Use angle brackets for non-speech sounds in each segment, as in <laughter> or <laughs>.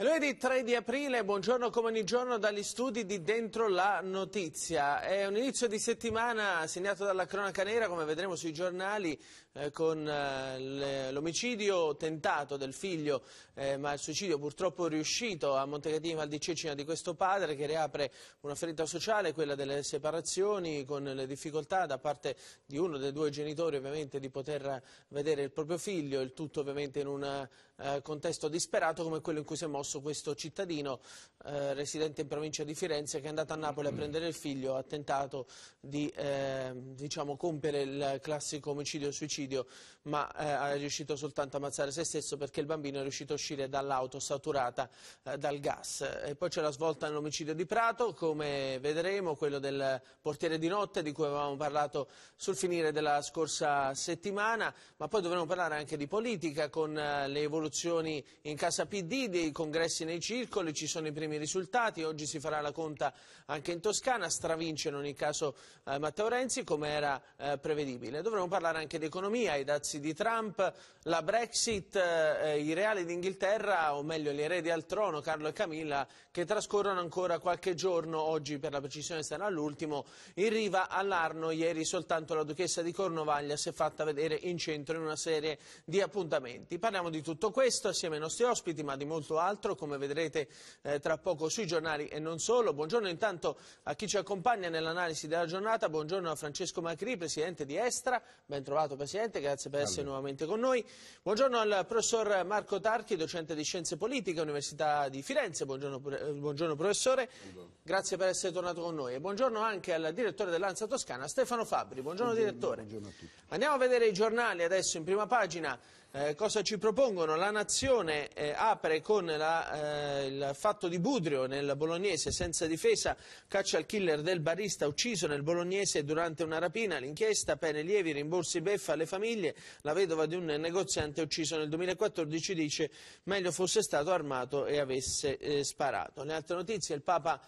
Lunedì 3 di aprile, buongiorno come ogni giorno dagli studi di Dentro la Notizia. È un inizio di settimana segnato dalla cronaca nera, come vedremo sui giornali, eh, con eh, l'omicidio tentato del figlio, eh, ma il suicidio purtroppo riuscito a Montecatini Val di Cecina di questo padre che riapre una ferita sociale, quella delle separazioni, con le difficoltà da parte di uno dei due genitori ovviamente di poter vedere il proprio figlio, il tutto ovviamente in una eh, contesto disperato come quello in cui si è mosso questo cittadino eh, residente in provincia di Firenze che è andato a Napoli a mm. prendere il figlio, ha tentato di eh, diciamo, compiere il classico omicidio-suicidio ma è eh, riuscito soltanto a ammazzare se stesso perché il bambino è riuscito a uscire dall'auto saturata eh, dal gas. E poi c'è la svolta nell'omicidio di Prato, come vedremo, quello del portiere di notte di cui avevamo parlato sul finire della scorsa settimana, ma poi dovremo parlare anche di politica con eh, le evoluzioni risoluzioni in casa PD, dei congressi nei circoli, ci sono i primi risultati, oggi si farà la conta anche in Toscana, stravince in ogni caso eh, Matteo Renzi come era eh, prevedibile. Dovremmo parlare anche di economia, i dazi di Trump, la Brexit, eh, i reali d'Inghilterra o meglio gli eredi al trono Carlo e Camilla che trascorrono ancora qualche giorno, oggi per la precisione sarà l'ultimo, in riva all'Arno ieri soltanto la duchessa di Cornovaglia si è fatta vedere in centro in una serie di appuntamenti. Parliamo di tutto questo assieme ai nostri ospiti, ma di molto altro, come vedrete eh, tra poco sui giornali e non solo. Buongiorno intanto a chi ci accompagna nell'analisi della giornata, buongiorno a Francesco Macri, Presidente di Estra, ben trovato Presidente, grazie per essere nuovamente con noi. Buongiorno al Professor Marco Tarchi, docente di Scienze Politiche, Università di Firenze, buongiorno, eh, buongiorno Professore, buongiorno. grazie per essere tornato con noi. E buongiorno anche al Direttore dell'Anza Toscana, Stefano Fabri, buongiorno, buongiorno Direttore. Andiamo a vedere i giornali adesso in prima pagina. Eh, cosa ci propongono? La nazione eh, apre con la, eh, il fatto di Budrio nel bolognese senza difesa, caccia al killer del barista ucciso nel bolognese durante una rapina, l'inchiesta, pene lievi, rimborsi beffa alle famiglie, la vedova di un negoziante ucciso nel 2014 dice meglio fosse stato armato e avesse eh, sparato. Le altre notizie, il Papa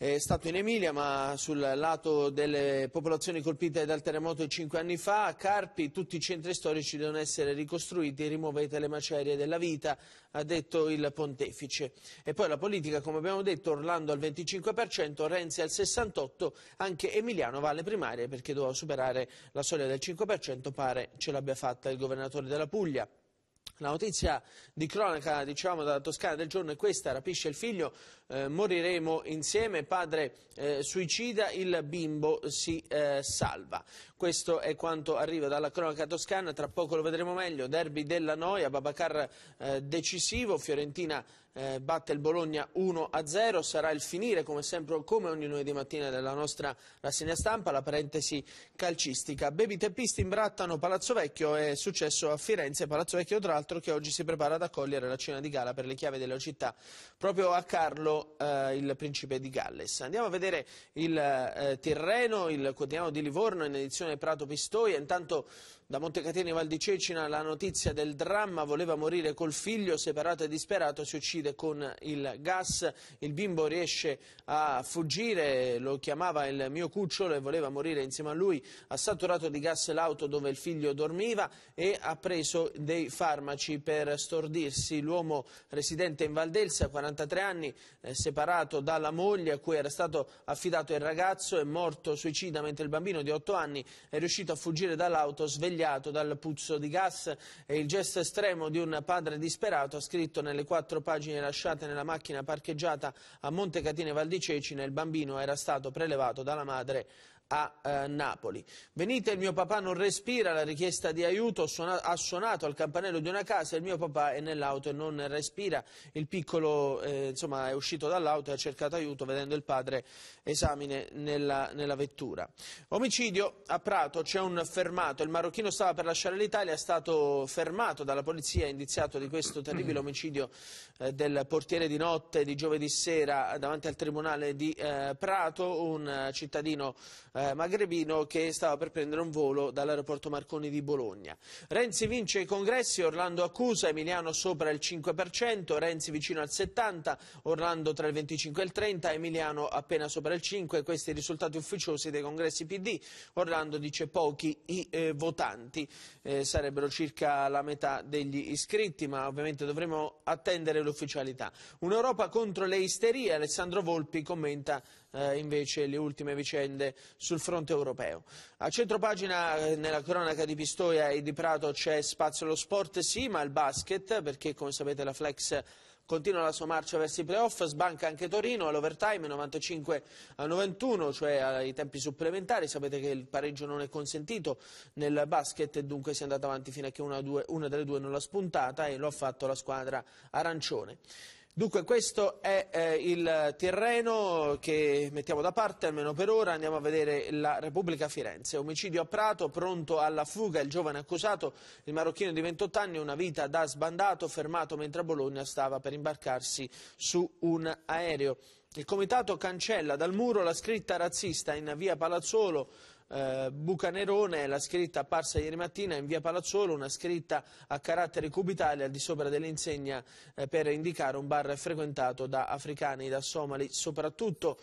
è stato in Emilia ma sul lato delle popolazioni colpite dal terremoto di 5 anni fa, a Carpi tutti i centri storici devono essere ricostruiti, rimuovete le macerie della vita, ha detto il pontefice. E poi la politica, come abbiamo detto, Orlando al 25%, Renzi al 68%, anche Emiliano va alle primarie perché doveva superare la soglia del 5%, pare ce l'abbia fatta il governatore della Puglia. La notizia di cronaca, diciamo, dalla Toscana del giorno è questa, rapisce il figlio, eh, moriremo insieme, padre eh, suicida, il bimbo si eh, salva. Questo è quanto arriva dalla cronaca toscana, tra poco lo vedremo meglio, derby della Noia, Babacar eh, decisivo, Fiorentina eh, batte il Bologna 1-0, sarà il finire come sempre, come ogni lunedì mattina della nostra rassegna stampa, la parentesi calcistica. Baby teppisti imbrattano Palazzo Vecchio, è successo a Firenze, Palazzo Vecchio tra l'altro che oggi si prepara ad accogliere la cena di gala per le chiavi della città, proprio a Carlo eh, il principe di Galles. Andiamo a vedere il eh, Tirreno, il quotidiano di Livorno in edizione Prato Pistoia, intanto da Montecatini Val di Cecina la notizia del dramma, voleva morire col figlio separato e disperato, si uccide con il gas, il bimbo riesce a fuggire, lo chiamava il mio cucciolo e voleva morire insieme a lui, ha saturato di gas l'auto dove il figlio dormiva e ha preso dei farmaci per stordirsi. L'uomo residente in Valdelsa, 43 anni, eh, separato dalla moglie a cui era stato affidato il ragazzo, è morto suicida mentre il bambino di 8 anni è riuscito a fuggire dall'auto svegliato dal puzzo di gas e il gesto estremo di un padre disperato ha scritto nelle quattro pagine immagini lasciata nella macchina parcheggiata a Montecatine Valdiceci, il bambino era stato prelevato dalla madre a eh, Napoli. Venite, il mio papà non respira, la richiesta di aiuto suona, ha suonato al campanello di una casa, il mio papà è nell'auto e non respira, il piccolo eh, insomma, è uscito dall'auto e ha cercato aiuto vedendo il padre esamine nella, nella vettura. Omicidio a Prato, c'è un fermato, il marocchino stava per lasciare l'Italia, è stato fermato dalla polizia, indiziato di questo terribile omicidio eh, del portiere di notte di giovedì sera davanti al tribunale di eh, Prato, un eh, cittadino eh, magrebino che stava per prendere un volo dall'aeroporto Marconi di Bologna. Renzi vince i congressi, Orlando accusa, Emiliano sopra il 5%, Renzi vicino al 70%, Orlando tra il 25 e il 30%, Emiliano appena sopra il 5%, questi i risultati ufficiosi dei congressi PD. Orlando dice pochi i eh, votanti, eh, sarebbero circa la metà degli iscritti, ma ovviamente dovremo attendere l'ufficialità. Un'Europa contro le isterie, Alessandro Volpi commenta eh, invece le ultime vicende sul fronte europeo. A centropagina nella cronaca di Pistoia e di Prato c'è spazio allo sport sì, ma il basket perché come sapete la Flex continua la sua marcia verso i playoff, sbanca anche Torino all'overtime 95 a 91, cioè ai tempi supplementari, sapete che il pareggio non è consentito nel basket e dunque si è andata avanti fino a che una, due, una delle due non l'ha spuntata e lo ha fatto la squadra arancione. Dunque questo è eh, il terreno che mettiamo da parte, almeno per ora, andiamo a vedere la Repubblica Firenze. Omicidio a Prato, pronto alla fuga il giovane accusato, il marocchino di 28 anni, una vita da sbandato, fermato mentre a Bologna stava per imbarcarsi su un aereo. Il comitato cancella dal muro la scritta razzista in via Palazzolo, eh, Bucanerone, la scritta apparsa ieri mattina in via Palazzolo, una scritta a caratteri cubitali al di sopra dell'insegna eh, per indicare un bar frequentato da africani, da somali, soprattutto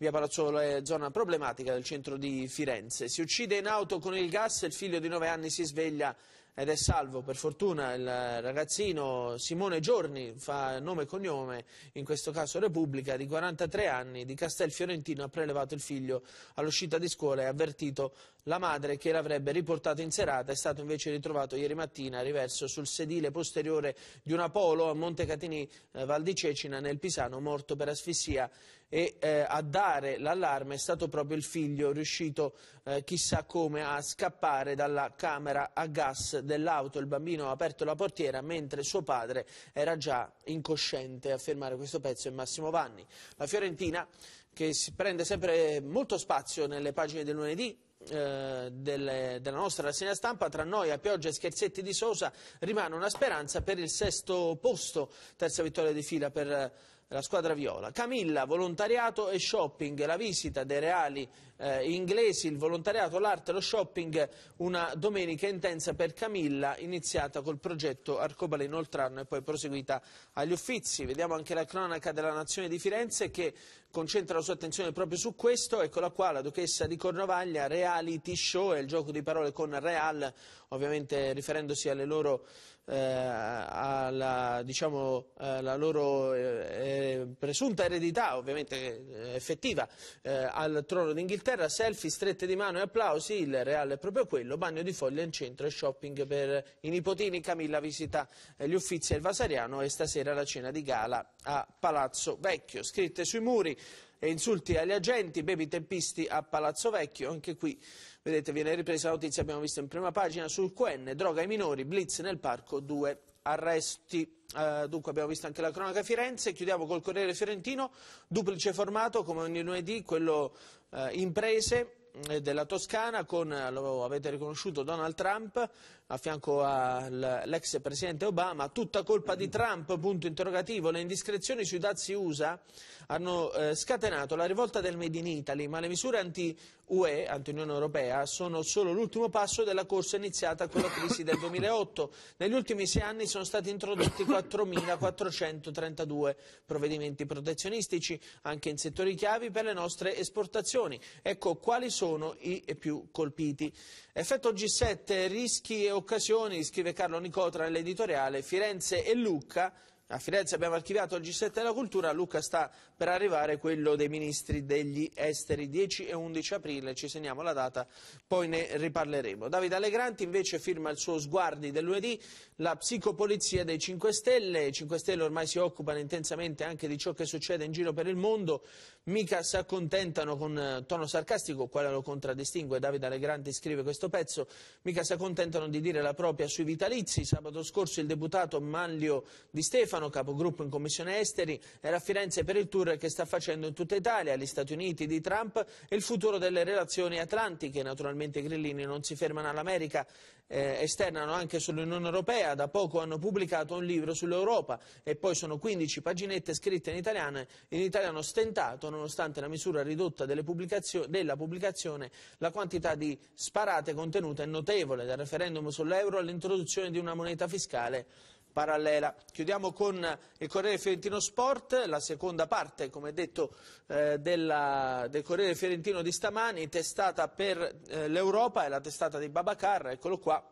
Via Palazzolo è zona problematica del centro di Firenze. Si uccide in auto con il gas, il figlio di 9 anni si sveglia ed è salvo per fortuna il ragazzino Simone Giorni, fa nome e cognome, in questo caso Repubblica, di 43 anni, di Castel Fiorentino, ha prelevato il figlio all'uscita di scuola e avvertito la madre, che l'avrebbe riportato in serata, è stato invece ritrovato ieri mattina riverso sul sedile posteriore di una polo a Montecatini eh, Val di Cecina, nel Pisano, morto per asfissia. E eh, a dare l'allarme è stato proprio il figlio, riuscito eh, chissà come a scappare dalla camera a gas dell'auto. Il bambino ha aperto la portiera mentre suo padre era già incosciente. A fermare questo pezzo è Massimo Vanni. La Fiorentina, che si prende sempre eh, molto spazio nelle pagine del lunedì, eh, delle, della nostra rassegna stampa tra noi a Pioggia e Scherzetti di Sosa rimane una speranza per il sesto posto, terza vittoria di fila per eh, la squadra viola. Camilla, volontariato e shopping, la visita dei reali eh, inglesi, il volontariato, l'arte, lo shopping, una domenica intensa per Camilla, iniziata col progetto Arcobaleno Oltrano e poi proseguita agli Uffizi. Vediamo anche la cronaca della Nazione di Firenze che concentra la sua attenzione proprio su questo, eccola qua la duchessa di Cornovaglia, reality show, è il gioco di parole con Real, ovviamente riferendosi alle loro eh, alla diciamo, eh, loro eh, presunta eredità, ovviamente eh, effettiva, eh, al trono d'Inghilterra terra, selfie, strette di mano e applausi, il reale è proprio quello, bagno di foglia in centro e shopping per i nipotini, Camilla visita eh, gli uffizi e il Vasariano e stasera la cena di gala a Palazzo Vecchio, scritte sui muri e insulti agli agenti, bevi tempisti a Palazzo Vecchio, anche qui vedete viene ripresa la notizia abbiamo visto in prima pagina sul QN, droga ai minori, blitz nel parco, 2 arresti. Eh, dunque abbiamo visto anche la cronaca Firenze, chiudiamo col Corriere Fiorentino, duplice formato come ogni lunedì, quello eh, imprese eh, della Toscana con, eh, lo avete riconosciuto, Donald Trump a fianco all'ex presidente Obama, tutta colpa di Trump, punto interrogativo, le indiscrezioni sui dazi USA hanno eh, scatenato la rivolta del Made in Italy, ma le misure anti-UE, anti-Unione Europea, sono solo l'ultimo passo della corsa iniziata con la crisi del 2008. Negli ultimi sei anni sono stati introdotti 4.432 provvedimenti protezionistici, anche in settori chiavi per le nostre esportazioni. Ecco quali sono i più colpiti. Effetto G7, rischi e occasioni, scrive Carlo Nicotra nell'editoriale, Firenze e Lucca a Firenze abbiamo archiviato il G7 della cultura, a Lucca sta per arrivare quello dei ministri degli esteri, 10 e 11 aprile, ci segniamo la data, poi ne riparleremo. Davide Allegranti invece firma il suo sguardi del lunedì, la psicopolizia dei 5 Stelle, i 5 Stelle ormai si occupano intensamente anche di ciò che succede in giro per il mondo, mica si accontentano con eh, tono sarcastico, quale lo contraddistingue, Davide Allegranti scrive questo pezzo, mica si accontentano di dire la propria sui vitalizi, sabato scorso il deputato Manlio di Stefano, Romano, capogruppo in Commissione Esteri, era a Firenze per il tour che sta facendo in tutta Italia, gli Stati Uniti di Trump e il futuro delle relazioni atlantiche. Naturalmente i Grillini non si fermano all'America, eh, esternano anche sull'Unione Europea, da poco hanno pubblicato un libro sull'Europa e poi sono 15 paginette scritte in italiano, in italiano stentato, nonostante la misura ridotta pubblicazio della pubblicazione, la quantità di sparate contenute è notevole, dal referendum sull'euro all'introduzione di una moneta fiscale parallela. Chiudiamo con il Corriere Fiorentino Sport, la seconda parte, come detto, eh, della, del Corriere Fiorentino di stamani, testata per eh, l'Europa, è la testata di Babacar, eccolo qua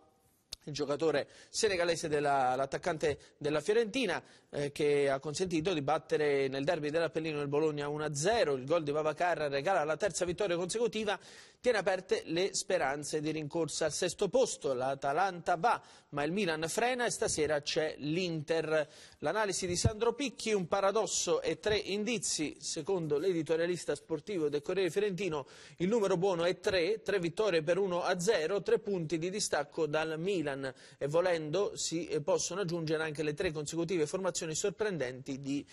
il giocatore senegalese dell'attaccante della Fiorentina eh, che ha consentito di battere nel derby dell'Appellino il Bologna 1-0, il gol di Babacar regala la terza vittoria consecutiva, tiene aperte le speranze di rincorsa al sesto posto, l'Atalanta va ma il Milan frena e stasera c'è l'Inter. L'analisi di Sandro Picchi, un paradosso e tre indizi, secondo l'editorialista sportivo del Corriere Fiorentino, il numero buono è tre, tre vittorie per 1 a 0, tre punti di distacco dal Milan e volendo si possono aggiungere anche le tre consecutive formazioni sorprendenti di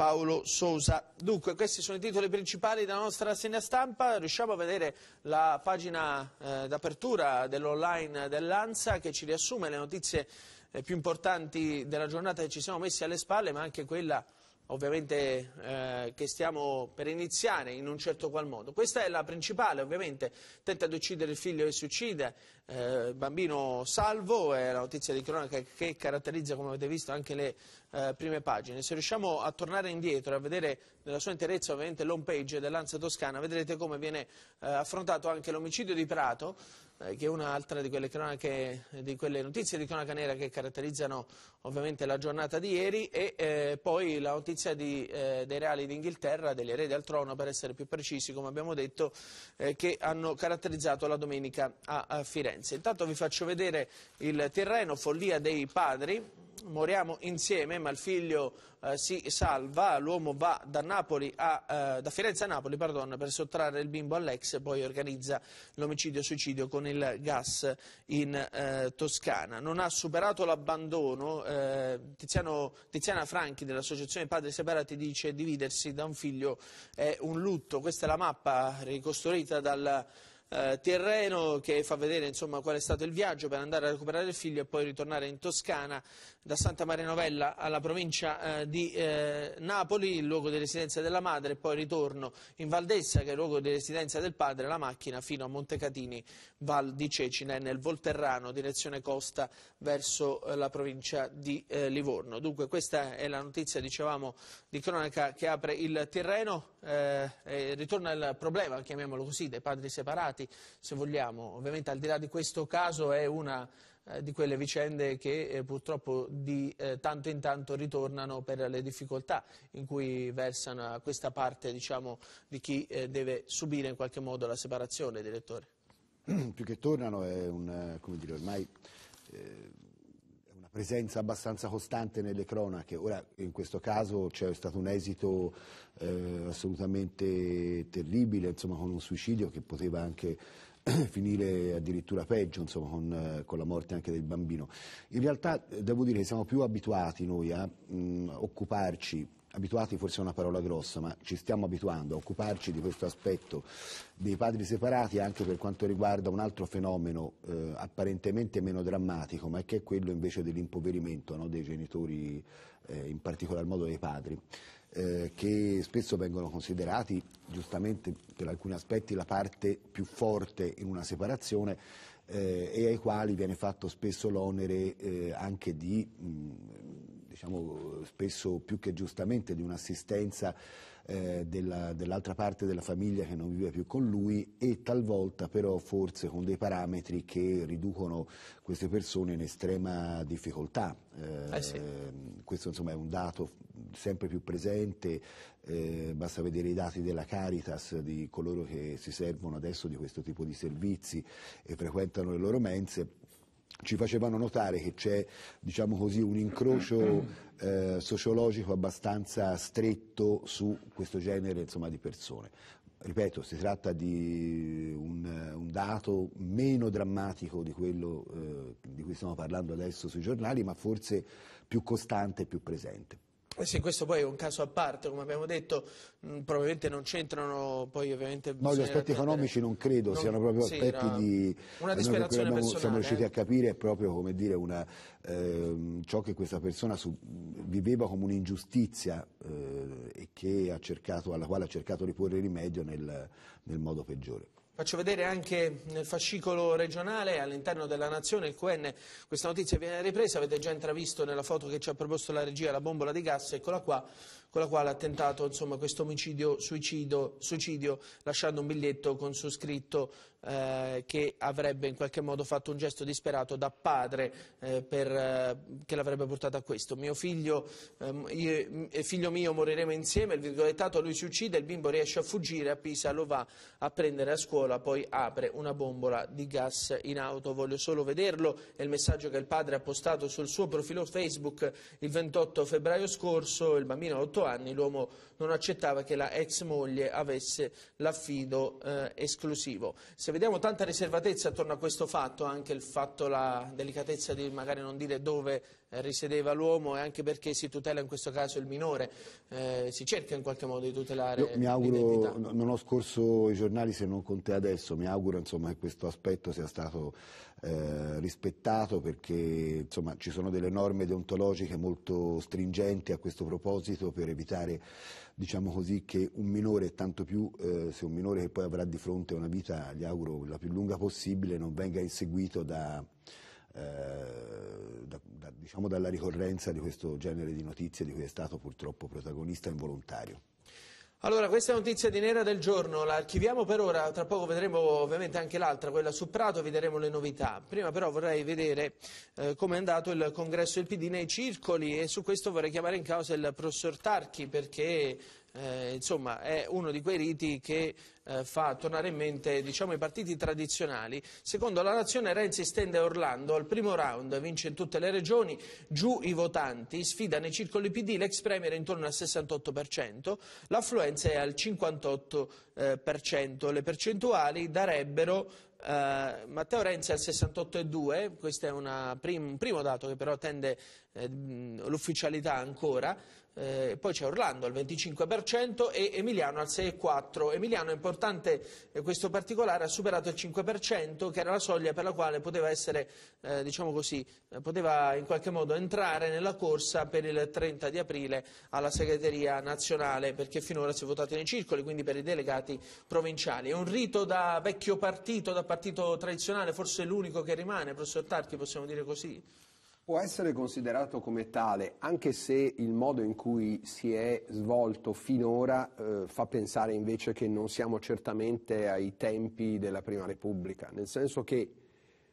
Paolo Sosa. Dunque, questi sono i titoli principali della nostra rassegna stampa. Riusciamo a vedere la pagina eh, d'apertura dell'online dell'ANSA che ci riassume le notizie eh, più importanti della giornata che ci siamo messi alle spalle, ma anche quella ovviamente eh, che stiamo per iniziare in un certo qual modo. Questa è la principale, ovviamente, tenta di uccidere il figlio e si uccide, eh, bambino salvo, è la notizia di cronaca che caratterizza, come avete visto, anche le eh, prime pagine. Se riusciamo a tornare indietro e a vedere nella sua interezza ovviamente l'home page dell'Anza Toscana, vedrete come viene eh, affrontato anche l'omicidio di Prato, eh, che è un'altra di quelle, di quelle notizie di cronaca nera che caratterizzano ovviamente la giornata di ieri e eh, poi la notizia di, eh, dei reali d'Inghilterra, degli eredi al trono per essere più precisi come abbiamo detto, eh, che hanno caratterizzato la domenica a, a Firenze. Intanto vi faccio vedere il terreno, follia dei padri, moriamo insieme, ma il figlio eh, si salva, l'uomo va da, a, eh, da Firenze a Napoli pardon, per sottrarre il bimbo all'ex e poi organizza l'omicidio-suicidio con il gas in eh, Toscana. Non ha superato l'abbandono, eh, Tiziana Franchi dell'Associazione Padri Separati dice dividersi da un figlio è un lutto, questa è la mappa ricostruita dal eh, terreno che fa vedere insomma, qual è stato il viaggio per andare a recuperare il figlio e poi ritornare in Toscana da Santa Maria Novella alla provincia eh, di eh, Napoli, il luogo di residenza della madre, e poi ritorno in Valdessa, che è il luogo di residenza del padre, la macchina fino a Montecatini, Val di Cecina nel Volterrano, direzione costa verso eh, la provincia di eh, Livorno. Dunque questa è la notizia, dicevamo, di cronaca che apre il Tirreno, eh, ritorna il problema, chiamiamolo così, dei padri separati, se vogliamo. Ovviamente al di là di questo caso è una eh, di quelle vicende che eh, purtroppo di eh, tanto in tanto ritornano per le difficoltà in cui versano questa parte diciamo, di chi eh, deve subire in qualche modo la separazione, direttore. <clears throat> Più che tornano è un, dire, ormai una presenza abbastanza costante nelle cronache. Ora, in questo caso c'è stato un esito eh, assolutamente terribile, insomma, con un suicidio che poteva anche <clears throat> finire addirittura peggio, insomma, con, eh, con, la morte anche del bambino. In realtà eh, devo dire che siamo più abituati noi a mh, mm, occuparci, abituati forse è una parola grossa, ma ci stiamo abituando a occuparci di questo aspetto dei padri separati anche per quanto riguarda un altro fenomeno eh, apparentemente meno drammatico, ma che è quello invece dell'impoverimento no, dei genitori, eh, in particolar modo dei padri eh, che spesso vengono considerati giustamente per alcuni aspetti la parte più forte in una separazione eh, e ai quali viene fatto spesso l'onere eh, anche di, mh, diciamo, spesso più che giustamente, di un'assistenza eh, della, dell'altra parte della famiglia che non vive più con lui e talvolta però forse con dei parametri che riducono queste persone in estrema difficoltà. Eh, eh sì. Questo insomma è un dato sempre più presente, eh, basta vedere i dati della Caritas di coloro che si servono adesso di questo tipo di servizi e frequentano le loro mense ci facevano notare che c'è diciamo così, un incrocio mm-hmm. eh, sociologico abbastanza stretto su questo genere insomma, di persone. Ripeto, si tratta di un, un dato meno drammatico di quello eh, di cui stiamo parlando adesso sui giornali, ma forse più costante e più presente. Sì, questo poi è un caso a parte, come abbiamo detto, mh, mm, probabilmente non c'entrano poi ovviamente... No, gli aspetti economici non credo, non, siano proprio sì, aspetti di... Una disperazione abbiamo, personale. Siamo eh. riusciti a capire proprio, come dire, una, eh, ciò che questa persona su, viveva come un'ingiustizia eh, e cercato, alla quale ha cercato di porre rimedio nel, nel modo peggiore. Faccio vedere anche nel fascicolo regionale all'interno della Nazione, il QN, questa notizia viene ripresa, avete già intravisto nella foto che ci ha proposto la regia la bombola di gas, eccola qua, con la quale ha tentato questo omicidio, suicidio, suicidio, lasciando un biglietto con su scritto eh, che avrebbe in qualche modo fatto un gesto disperato da padre eh, per, eh, che l'avrebbe portato a questo. Mio figlio ehm, e figlio mio moriremo insieme, il virgolettato lui si uccide, il bimbo riesce a fuggire a Pisa, lo va a prendere a scuola, poi apre una bombola di gas in auto. Voglio solo vederlo, è il messaggio che il padre ha postato sul suo profilo Facebook il 28 febbraio scorso, il bambino ha 8 anni, l'uomo non accettava che la ex moglie avesse l'affido eh, esclusivo. Se vediamo tanta riservatezza attorno a questo fatto, anche il fatto, la delicatezza di magari non dire dove eh, risiedeva l'uomo e anche perché si tutela in questo caso il minore, eh, si cerca in qualche modo di tutelare Io mi auguro, non ho scorso i giornali se non con te adesso, mi auguro insomma, che questo aspetto sia stato eh, rispettato perché insomma, ci sono delle norme deontologiche molto stringenti a questo proposito per evitare diciamo così, che un minore, tanto più eh, se un minore che poi avrà di fronte una vita, gli auguro, la più lunga possibile, non venga inseguito da, eh, da, da, diciamo dalla ricorrenza di questo genere di notizie di cui è stato purtroppo protagonista involontario. Allora, questa è notizia di Nera del giorno, la archiviamo per ora, tra poco vedremo ovviamente anche l'altra, quella su Prato, vedremo le novità. Prima però vorrei vedere eh, come è andato il congresso del PD nei circoli e su questo vorrei chiamare in causa il professor Tarchi perché eh, insomma, è uno di quei riti che eh, fa tornare in mente diciamo, i partiti tradizionali. Secondo la Nazione Renzi stende Orlando, al primo round vince in tutte le regioni, giù i votanti, sfida nei circoli PD, l'ex Premier è intorno al 68%, l'affluenza è al 58%, eh, le percentuali darebbero Uh, Matteo Renzi al 68,2, questo è una prim un primo dato che però attende eh, l'ufficialità ancora, eh, poi c'è Orlando al 25% e Emiliano al 6,4%. Emiliano è importante eh, questo particolare, ha superato il 5% che era la soglia per la quale poteva, essere, eh, diciamo così, eh, poteva in qualche modo entrare nella corsa per il 30 di aprile alla segreteria nazionale perché finora si è votato nei circoli, quindi per i delegati provinciali. È un rito da vecchio partito, da partito tradizionale, forse l'unico che rimane, professor Tarchi possiamo dire così? può essere considerato come tale, anche se il modo in cui si è svolto finora eh, fa pensare invece che non siamo certamente ai tempi della Prima Repubblica, nel senso che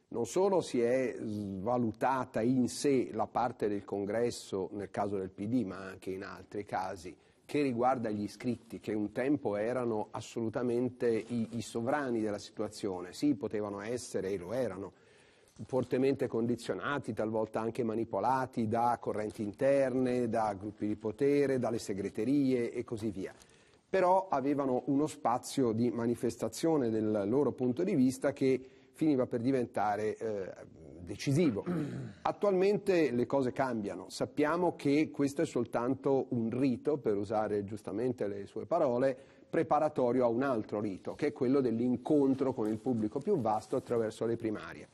non solo si è svalutata in sé la parte del congresso, nel caso del PD, ma anche in altri casi, che riguarda gli iscritti, che un tempo erano assolutamente i, i sovrani della situazione, sì, potevano essere e lo erano fortemente condizionati, talvolta anche manipolati da correnti interne, da gruppi di potere, dalle segreterie e così via. Però avevano uno spazio di manifestazione del loro punto di vista che finiva per diventare eh, decisivo. Attualmente le cose cambiano, sappiamo che questo è soltanto un rito, per usare giustamente le sue parole, preparatorio a un altro rito, che è quello dell'incontro con il pubblico più vasto attraverso le primarie.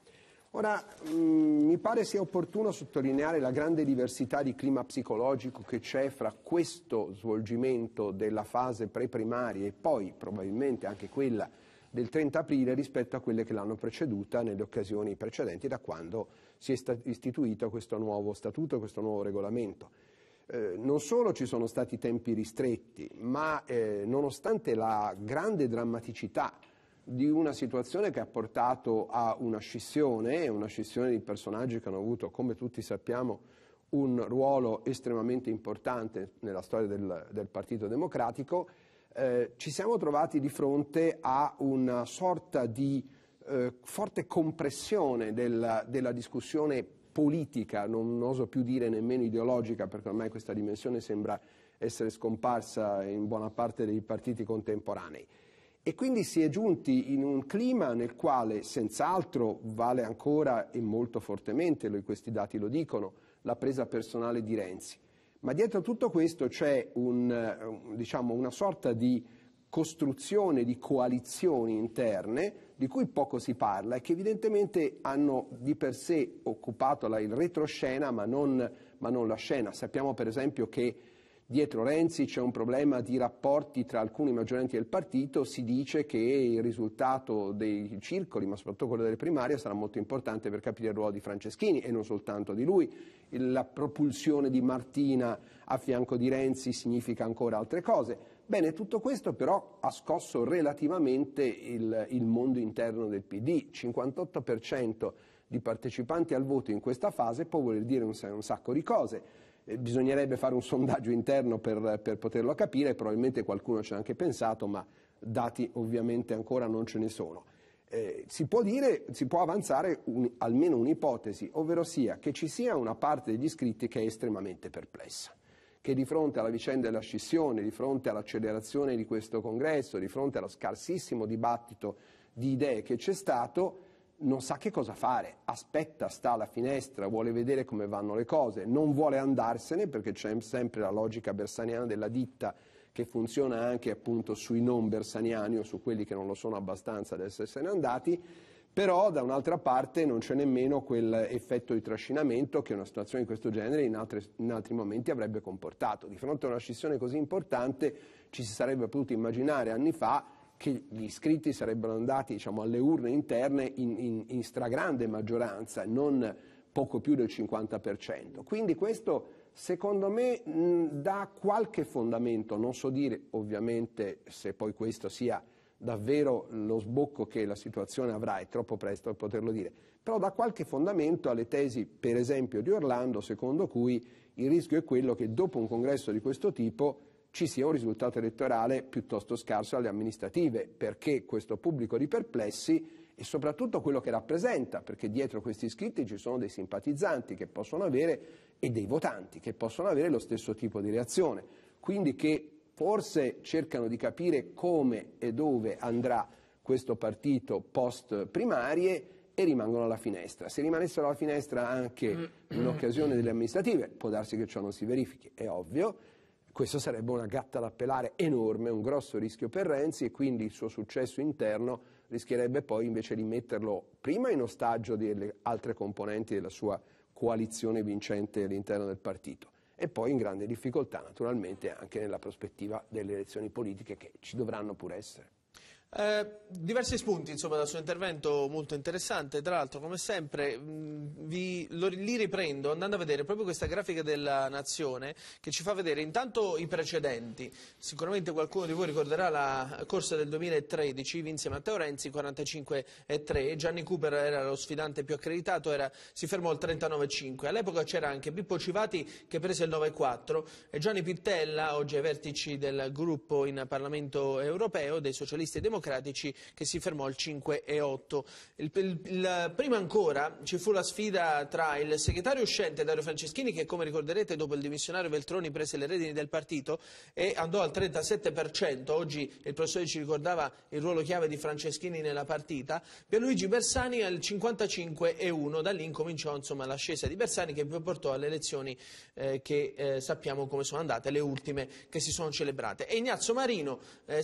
Ora, mh, mm, mi pare sia opportuno sottolineare la grande diversità di clima psicologico che c'è fra questo svolgimento della fase pre-primaria e poi probabilmente anche quella del 30 aprile rispetto a quelle che l'hanno preceduta nelle occasioni precedenti da quando si è istituito questo nuovo statuto, questo nuovo regolamento. Eh, non solo ci sono stati tempi ristretti, ma eh, nonostante la grande drammaticità di una situazione che ha portato a una scissione, una scissione di personaggi che hanno avuto, come tutti sappiamo, un ruolo estremamente importante nella storia del, del Partito Democratico, eh, ci siamo trovati di fronte a una sorta di eh, forte compressione della, della discussione politica, non oso più dire nemmeno ideologica, perché ormai questa dimensione sembra essere scomparsa in buona parte dei partiti contemporanei. E quindi si è giunti in un clima nel quale, senz'altro, vale ancora e molto fortemente, questi dati lo dicono, la presa personale di Renzi. Ma dietro tutto questo c'è un, eh, diciamo, una sorta di costruzione di coalizioni interne di cui poco si parla e che evidentemente hanno di per sé occupato la, il retroscena ma non, ma non la scena. Sappiamo per esempio che dietro Renzi c'è un problema di rapporti tra alcuni maggioranti del partito, si dice che il risultato dei circoli, ma soprattutto quello delle primarie, sarà molto importante per capire il ruolo di Franceschini e non soltanto di lui. La propulsione di Martina a fianco di Renzi significa ancora altre cose. Bene, tutto questo però ha scosso relativamente il, il, mondo interno del PD. 58% di partecipanti al voto in questa fase può voler dire un, un sacco di cose. Eh, bisognerebbe fare un sondaggio interno per, per poterlo capire, probabilmente qualcuno ci ha anche pensato, ma dati ovviamente ancora non ce ne sono. Eh, si può dire, si può avanzare un, almeno un'ipotesi, ovvero sia che ci sia una parte degli iscritti che è estremamente perplessa, che di fronte alla vicenda della scissione, di fronte all'accelerazione di questo congresso, di fronte allo scarsissimo dibattito di idee che c'è stato, non sa che cosa fare, aspetta, sta alla finestra, vuole vedere come vanno le cose, non vuole andarsene perché c'è sempre la logica bersaniana della ditta che funziona anche appunto sui non bersaniani o su quelli che non lo sono abbastanza ad essersene andati, però da un'altra parte non c'è nemmeno quell'effetto di trascinamento che una situazione di questo genere in, altre, in altri momenti avrebbe comportato. Di fronte a una scissione così importante ci si sarebbe potuto immaginare anni fa che gli iscritti sarebbero andati diciamo, alle urne interne in, in, in stragrande maggioranza, non poco più del 50%. Quindi questo secondo me mh, dà qualche fondamento, non so dire ovviamente se poi questo sia davvero lo sbocco che la situazione avrà, è troppo presto per poterlo dire, però dà qualche fondamento alle tesi, per esempio, di Orlando, secondo cui il rischio è quello che dopo un congresso di questo tipo ci sia un risultato elettorale piuttosto scarso alle amministrative, perché questo pubblico di perplessi e soprattutto quello che rappresenta, perché dietro questi iscritti ci sono dei simpatizzanti che possono avere e dei votanti che possono avere lo stesso tipo di reazione, quindi che forse cercano di capire come e dove andrà questo partito post primarie e rimangono alla finestra. Se rimanessero alla finestra anche mm. in occasione delle amministrative, può darsi che ciò non si verifichi, è ovvio, questo sarebbe una gatta da pelare enorme, un grosso rischio per Renzi e quindi il suo successo interno rischierebbe poi invece di metterlo prima in ostaggio delle altre componenti della sua coalizione vincente all'interno del partito e poi in grande difficoltà naturalmente anche nella prospettiva delle elezioni politiche che ci dovranno pur essere. Eh, diversi spunti insomma, dal suo intervento molto interessante, tra l'altro come sempre mh, mm, vi, lo, li riprendo andando a vedere proprio questa grafica della nazione che ci fa vedere intanto i precedenti, sicuramente qualcuno di voi ricorderà la corsa del 2013, vinse Matteo Renzi 45,3, Gianni Cooper era lo sfidante più accreditato, era, si fermò al 39,5, all'epoca c'era anche Pippo Civati che prese il 9,4 e Gianni Pittella, oggi ai vertici del gruppo in Parlamento europeo dei socialisti e democratici, Democratici che si fermò al 5,8. Il, il, il, prima ancora ci fu la sfida tra il segretario uscente Dario Franceschini che come ricorderete dopo il dimissionario Veltroni prese le redini del partito e andò al 37%, oggi il professore ci ricordava il ruolo chiave di Franceschini nella partita, Pierluigi Bersani al 55 e 1, da lì incominciò l'ascesa di Bersani che poi portò alle elezioni eh, che eh, sappiamo come sono andate, le ultime che si sono celebrate. E Ignazio Marino eh,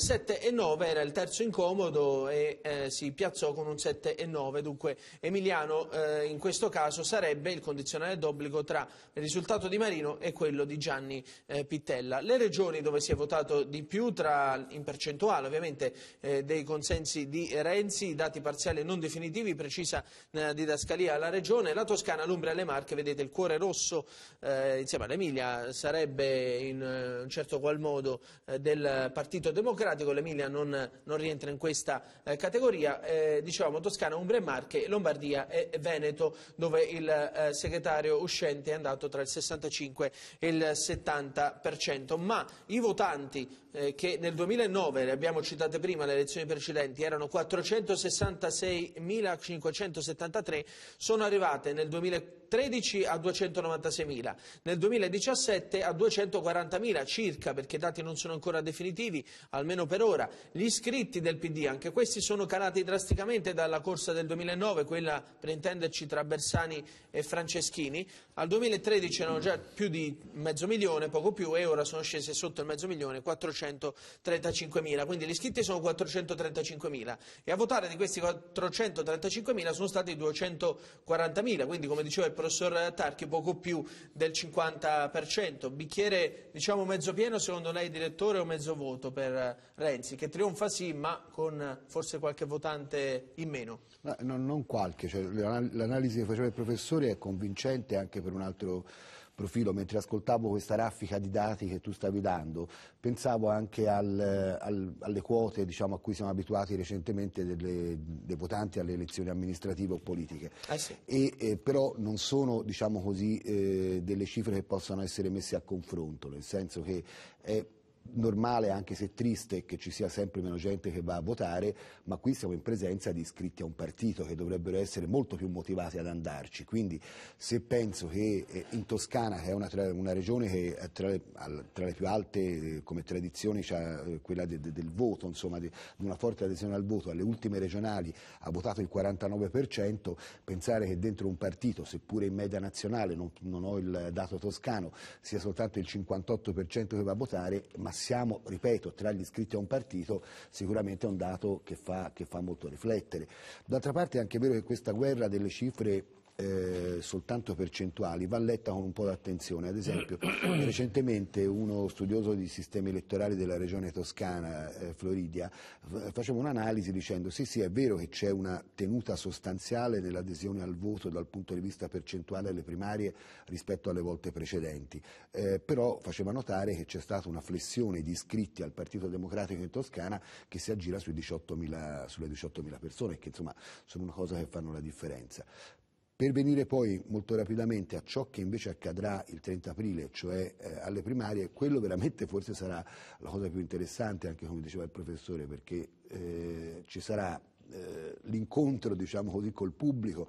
9 era il terzo in incomodo e eh, si piazzò con un 7 e 9 Dunque Emiliano eh, in questo caso sarebbe il condizionale d'obbligo tra il risultato di Marino e quello di Gianni eh, Pittella. Le regioni dove si è votato di più tra, in percentuale ovviamente eh, dei consensi di Renzi, dati parziali e non definitivi, precisa eh, didascalia la regione, la Toscana, l'Umbria e le Marche, vedete il cuore rosso eh, insieme all'Emilia sarebbe in eh, un certo qual modo del Partito Democratico, l'Emilia non, non rientra rientra in questa eh, categoria, eh, dicevamo Toscana, Umbria e Marche, Lombardia e Veneto, dove il eh, segretario uscente è andato tra il 65 e il 70%. Ma i votanti eh, che nel 2009, le abbiamo citate prima, le elezioni precedenti, erano 466.573, sono arrivate nel 2013 a 296.000, nel 2017 a 240.000 circa, perché i dati non sono ancora definitivi, almeno per ora. Gli iscritti del PD, anche questi sono calati drasticamente dalla corsa del 2009, quella per intenderci tra Bersani e Franceschini, al 2013 erano già più di mezzo milione, poco più, e ora sono scese sotto il mezzo milione, 400.000. 435.000, quindi gli iscritti sono 435.000 e a votare di questi 435.000 sono stati 240.000, quindi come diceva il professor Tarchi poco più del 50%. Bicchiere diciamo mezzo pieno secondo lei direttore o mezzo voto per Renzi, che trionfa sì ma con forse qualche votante in meno? No, non qualche, cioè, l'analisi che faceva il professore è convincente anche per un altro profilo, mentre ascoltavo questa raffica di dati che tu stavi dando, pensavo anche al, al, alle quote diciamo, a cui siamo abituati recentemente delle, dei votanti alle elezioni amministrative o politiche. Ah, sì. e, eh, però non sono diciamo così, eh, delle cifre che possano essere messe a confronto, nel senso che è normale, anche se triste, che ci sia sempre meno gente che va a votare, ma qui siamo in presenza di iscritti a un partito che dovrebbero essere molto più motivati ad andarci. Quindi se penso che eh, in Toscana, che è una, una regione che tra le, tra le, più alte eh, come tradizioni c'è eh, quella de, de, del voto, insomma di, di, una forte adesione al voto, alle ultime regionali ha votato il 49%, pensare che dentro un partito, seppure in media nazionale, non, non ho il dato toscano, sia soltanto il 58% che va a votare, ma ma siamo, ripeto, tra gli iscritti a un partito sicuramente è un dato che fa, che fa molto riflettere. D'altra parte è anche vero che questa guerra delle cifre eh, soltanto percentuali, va letta con un po' d'attenzione. Ad esempio, <coughs> recentemente uno studioso di sistemi elettorali della regione toscana, eh, Floridia, faceva un'analisi dicendo sì sì è vero che c'è una tenuta sostanziale nell'adesione al voto dal punto di vista percentuale alle primarie rispetto alle volte precedenti, eh, però faceva notare che c'è stata una flessione di iscritti al Partito Democratico in Toscana che si aggira 18 sulle 18.000 persone, che insomma sono una cosa che fanno la differenza. Per venire poi molto rapidamente a ciò che invece accadrà il 30 aprile, cioè eh, alle primarie, quello veramente forse sarà la cosa più interessante, anche come diceva il professore, perché eh, ci sarà eh, l'incontro diciamo così, col pubblico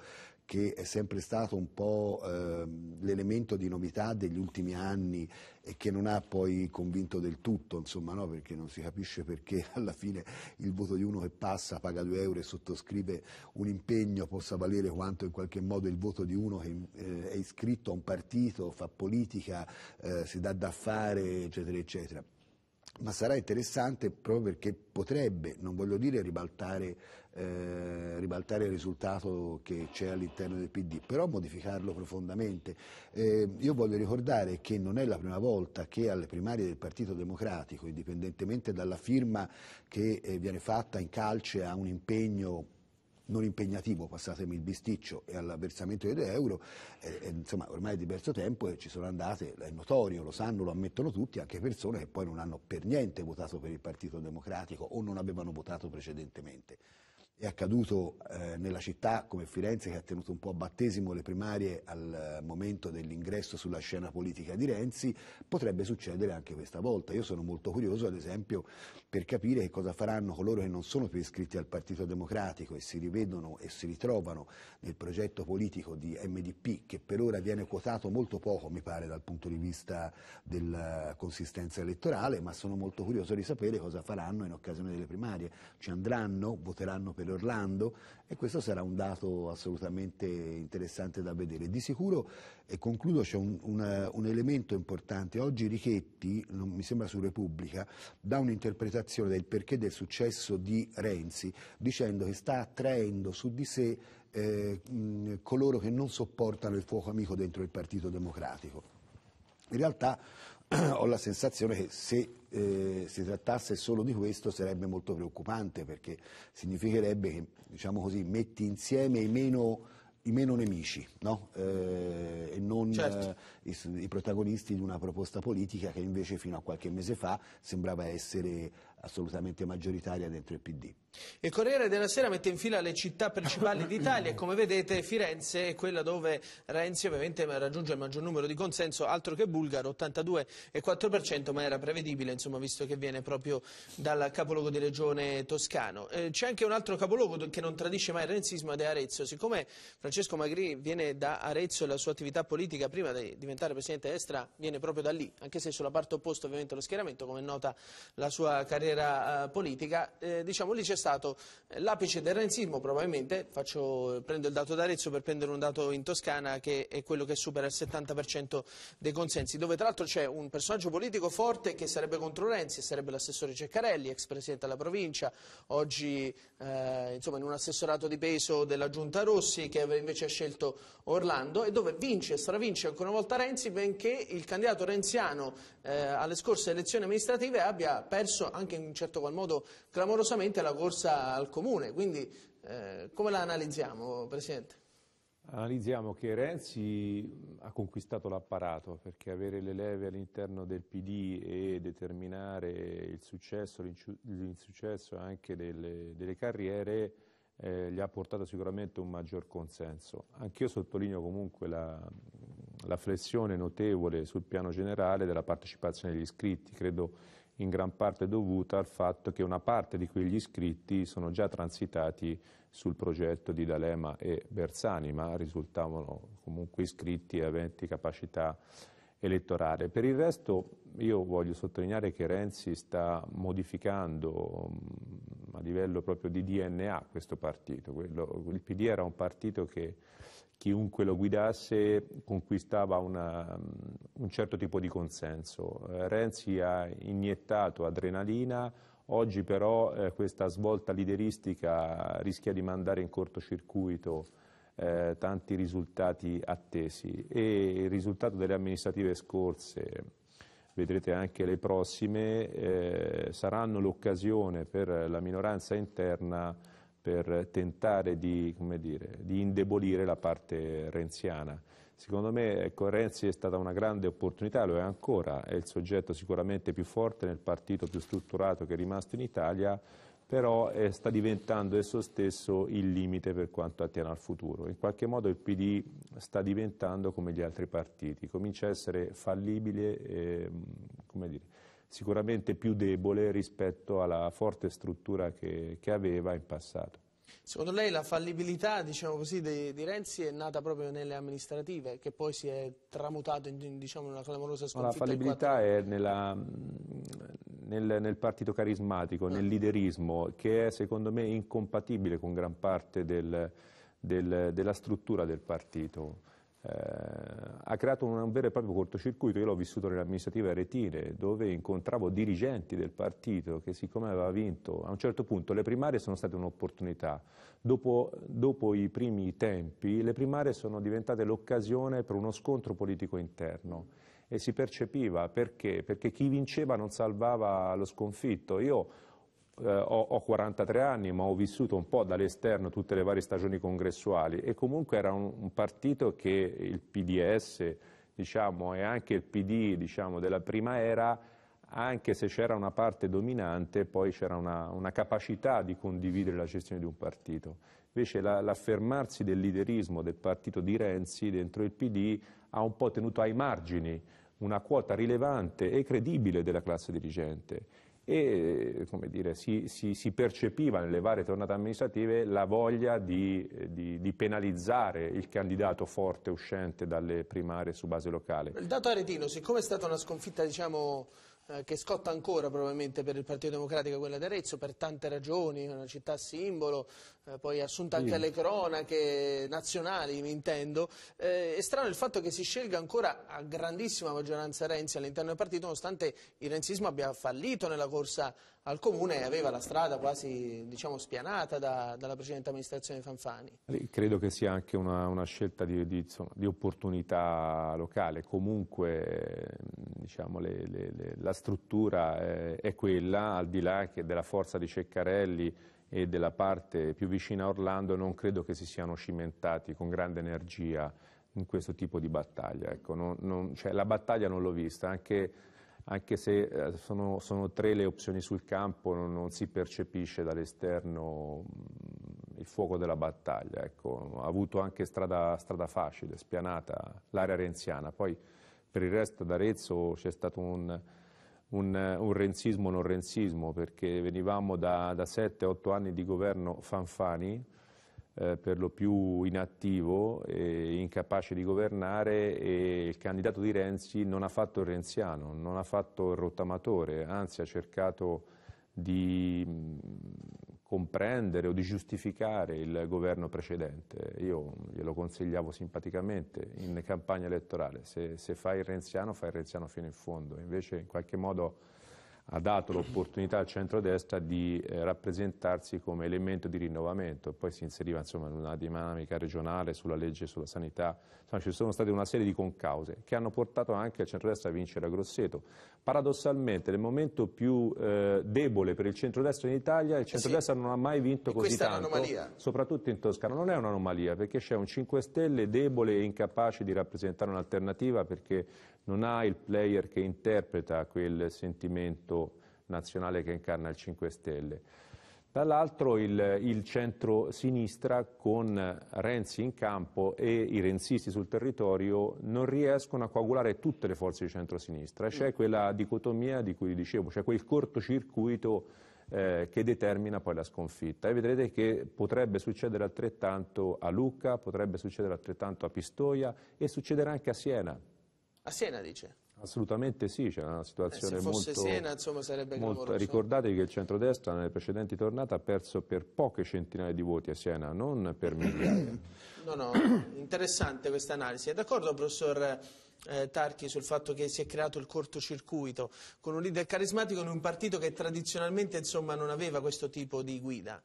che è sempre stato un po' eh, l'elemento di novità degli ultimi anni e che non ha poi convinto del tutto, insomma, no? perché non si capisce perché <laughs> alla fine il voto di uno che passa, paga 2 euro e sottoscrive un impegno possa valere quanto in qualche modo il voto di uno che eh, è iscritto a un partito, fa politica, eh, si dà da fare, eccetera, eccetera. Ma sarà interessante proprio perché potrebbe, non voglio dire ribaltare eh, ribaltare il risultato che c'è all'interno del PD, però modificarlo profondamente. Eh, io voglio ricordare che non è la prima volta che alle primarie del Partito Democratico, indipendentemente dalla firma che eh, viene fatta in calce a un impegno non impegnativo, passatemi il bisticcio, e all'avversamento di 2 euro, eh, eh, insomma ormai è diverso tempo e ci sono andate, è notorio, lo sanno, lo ammettono tutti, anche persone che poi non hanno per niente votato per il Partito Democratico o non avevano votato precedentemente è accaduto eh, nella città come Firenze che ha tenuto un po' a battesimo le primarie al eh, momento dell'ingresso sulla scena politica di Renzi, potrebbe succedere anche questa volta. Io sono molto curioso, ad esempio, per capire che cosa faranno coloro che non sono più iscritti al Partito Democratico e si rivedono e si ritrovano nel progetto politico di MDP che per ora viene quotato molto poco, mi pare, dal punto di vista della eh, consistenza elettorale, ma sono molto curioso di sapere cosa faranno in occasione delle primarie. Ci andranno, voteranno per Orlando, e questo sarà un dato assolutamente interessante da vedere. Di sicuro, e concludo, c'è un, un, un elemento importante. Oggi Richetti, mi sembra su Repubblica, dà un'interpretazione del perché del successo di Renzi, dicendo che sta attraendo su di sé eh, mh, coloro che non sopportano il fuoco amico dentro il Partito Democratico. In realtà <clears throat> ho la sensazione che se eh, si trattasse solo di questo sarebbe molto preoccupante perché significherebbe che diciamo così, metti insieme i meno, i meno nemici no? eh, e non certo. eh, i, i, protagonisti di una proposta politica che invece fino a qualche mese fa sembrava essere assolutamente maggioritaria dentro il PD. Il Corriere della Sera mette in fila le città principali d'Italia e come vedete Firenze è quella dove Renzi ovviamente raggiunge il maggior numero di consenso, altro che Bulgaro, 82,4%, ma era prevedibile insomma, visto che viene proprio dal capoluogo di regione toscano. Eh, C'è anche un altro capoluogo che non tradisce mai il renzismo ed è Arezzo. Siccome Francesco Magri viene da Arezzo e la sua attività politica prima di diventare presidente estra viene proprio da lì, anche se sulla parte opposta ovviamente lo schieramento, come nota la sua carriera eh, politica, eh, diciamo lì c'è stato eh, l'apice del renzismo probabilmente, faccio, prendo il dato d'Arezzo per prendere un dato in Toscana che è quello che supera il 70% dei consensi, dove tra l'altro c'è un personaggio politico forte che sarebbe contro Renzi, sarebbe l'assessore Ceccarelli, ex presidente della provincia, oggi eh, insomma, in un assessorato di peso della Giunta Rossi che invece ha scelto Orlando e dove vince e stravince ancora una volta Renzi benché il candidato renziano eh, alle scorse elezioni amministrative abbia perso anche in un certo qual modo clamorosamente la corsa ricorsa al comune, quindi eh, come la analizziamo Presidente? Analizziamo che Renzi ha conquistato l'apparato perché avere le leve all'interno del PD e determinare il successo, l'insuccesso anche delle, delle carriere eh, gli ha portato sicuramente un maggior consenso. Anch'io sottolineo comunque la, la flessione notevole sul piano generale della partecipazione degli iscritti, credo in gran parte dovuta al fatto che una parte di quegli iscritti sono già transitati sul progetto di D'Alema e Bersani, ma risultavano comunque iscritti e aventi capacità elettorale. Per il resto io voglio sottolineare che Renzi sta modificando mm, a livello proprio di DNA questo partito. Quello, il PD era un partito che chiunque lo guidasse conquistava una, mm, un certo tipo di consenso. Eh, Renzi ha iniettato adrenalina, oggi però eh, questa svolta lideristica rischia di mandare in cortocircuito eh, tanti risultati attesi e il risultato delle amministrative scorse vedrete anche le prossime, eh, saranno l'occasione per la minoranza interna per tentare di, dire, di, indebolire la parte renziana. Secondo me ecco, Renzi è stata una grande opportunità, lo è ancora, è il soggetto sicuramente più forte nel partito più strutturato che è rimasto in Italia, però eh, sta diventando esso stesso il limite per quanto attiene al futuro. In qualche modo il PD sta diventando come gli altri partiti, comincia a essere fallibile, e, come dire, sicuramente più debole rispetto alla forte struttura che, che aveva in passato. Secondo lei la fallibilità diciamo così, di, di, Renzi è nata proprio nelle amministrative, che poi si è tramutato in, in diciamo, una clamorosa sconfitta? la fallibilità è nella, mm, nel, nel, partito carismatico, eh. nel ah. liderismo, che è secondo me incompatibile con gran parte del, del, della struttura del partito. Eh, ha creato un, un vero e proprio cortocircuito. Io l'ho vissuto nell'amministrativa Retine, dove incontravo dirigenti del partito che, siccome aveva vinto, a un certo punto le primarie sono state un'opportunità. Dopo, dopo i primi tempi, le primarie sono diventate l'occasione per uno scontro politico interno e si percepiva perché? Perché chi vinceva non salvava lo sconfitto. Io eh, ho, ho, 43 anni ma ho vissuto un po' dall'esterno tutte le varie stagioni congressuali e comunque era un, un partito che il PDS diciamo, e anche il PD diciamo, della prima era anche se c'era una parte dominante, poi c'era una, una, capacità di condividere la gestione di un partito. Invece la, l'affermarsi del liderismo del partito di Renzi dentro il PD ha un po' tenuto ai margini una quota rilevante e credibile della classe dirigente e dire, si, si, si, percepiva nelle varie tornate amministrative la voglia di, eh, di, di, penalizzare il candidato forte uscente dalle primarie su base locale. Il dato aretino, siccome è stata una sconfitta diciamo, eh, che scotta ancora probabilmente per il Partito Democratico quella di Arezzo per tante ragioni, una città simbolo, eh, poi assunta anche alle cronache nazionali, mi intendo. Eh, è strano il fatto che si scelga ancora a grandissima maggioranza Renzi all'interno del partito, nonostante il renzismo abbia fallito nella corsa al comune e aveva la strada quasi diciamo, spianata da, dalla precedente amministrazione Fanfani. Credo che sia anche una, una scelta di, di, insomma, di, opportunità locale, comunque ehm, diciamo, le, le, le, la struttura è, eh, è, quella, al di là della forza di Ceccarelli e della parte più vicina a Orlando, non credo che si siano cimentati con grande energia in questo tipo di battaglia. Ecco, non, non, cioè, la battaglia non l'ho vista, anche anche se eh, sono, sono, tre le opzioni sul campo, non, non si percepisce dall'esterno mm, il fuoco della battaglia. Ecco. Ha avuto anche strada, strada facile, spianata, l'area renziana. Poi per il resto ad Arezzo c'è stato un, un, un renzismo non renzismo, perché venivamo da, da 7-8 anni di governo Fanfani, eh, per lo più inattivo e incapace di governare e il candidato di Renzi non ha fatto il renziano, non ha fatto il rottamatore, anzi ha cercato di mm, comprendere o di giustificare il governo precedente. Io glielo consigliavo simpaticamente in campagna elettorale, se, se fai il renziano fai il renziano fino in fondo, invece in qualche modo ha dato l'opportunità al centrodestra di eh, rappresentarsi come elemento di rinnovamento, poi si inseriva insomma, in una dinamica regionale sulla legge sulla sanità, insomma, ci sono state una serie di concause che hanno portato anche il centrodestra a vincere a Grosseto. Paradossalmente nel momento più eh, debole per il centrodestra in Italia il eh centrodestra sì. non ha mai vinto e così tanto, è soprattutto in Toscana. Non è un'anomalia perché c'è un 5 Stelle debole e incapace di rappresentare un'alternativa perché non ha il player che interpreta quel sentimento nazionale che incarna il 5 Stelle. Dall'altro il, il centro-sinistra con Renzi in campo e i renzisti sul territorio non riescono a coagulare tutte le forze di centro-sinistra. C'è mm. quella dicotomia di cui dicevo, c'è quel cortocircuito eh, che determina poi la sconfitta. E vedrete che potrebbe succedere altrettanto a Lucca, potrebbe succedere altrettanto a Pistoia e succederà anche a Siena. A Siena dice? Assolutamente sì, c'è una situazione eh, se molto... Siena, insomma, sarebbe molto, Ricordatevi che il centrodestra nelle precedenti tornate ha perso per poche centinaia di voti a Siena, non per migliaia. <coughs> no, no, interessante questa analisi. È d'accordo, professor eh, Tarchi, sul fatto che si è creato il cortocircuito con un leader carismatico in un partito che tradizionalmente insomma, non aveva questo tipo di guida?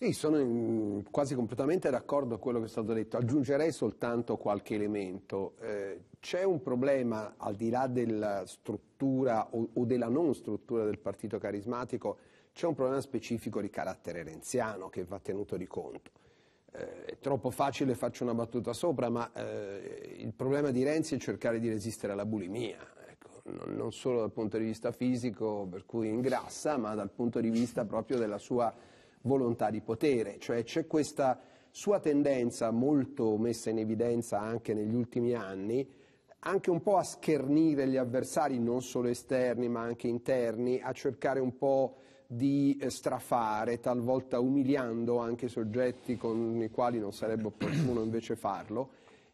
Sì, sono quasi completamente d'accordo con quello che è stato detto. Aggiungerei soltanto qualche elemento. Eh, c'è un problema, al di là della struttura o, o, della non struttura del partito carismatico, c'è un problema specifico di carattere renziano che va tenuto di conto. Eh, è troppo facile, faccio una battuta sopra, ma eh, il problema di Renzi è cercare di resistere alla bulimia, ecco, non solo dal punto di vista fisico, per cui ingrassa, ma dal punto di vista proprio della sua volontà di potere, cioè c'è questa sua tendenza molto messa in evidenza anche negli ultimi anni, anche un po' a schernire gli avversari, non solo esterni ma anche interni, a cercare un po' di eh, strafare, talvolta umiliando anche soggetti con i quali non sarebbe opportuno invece farlo.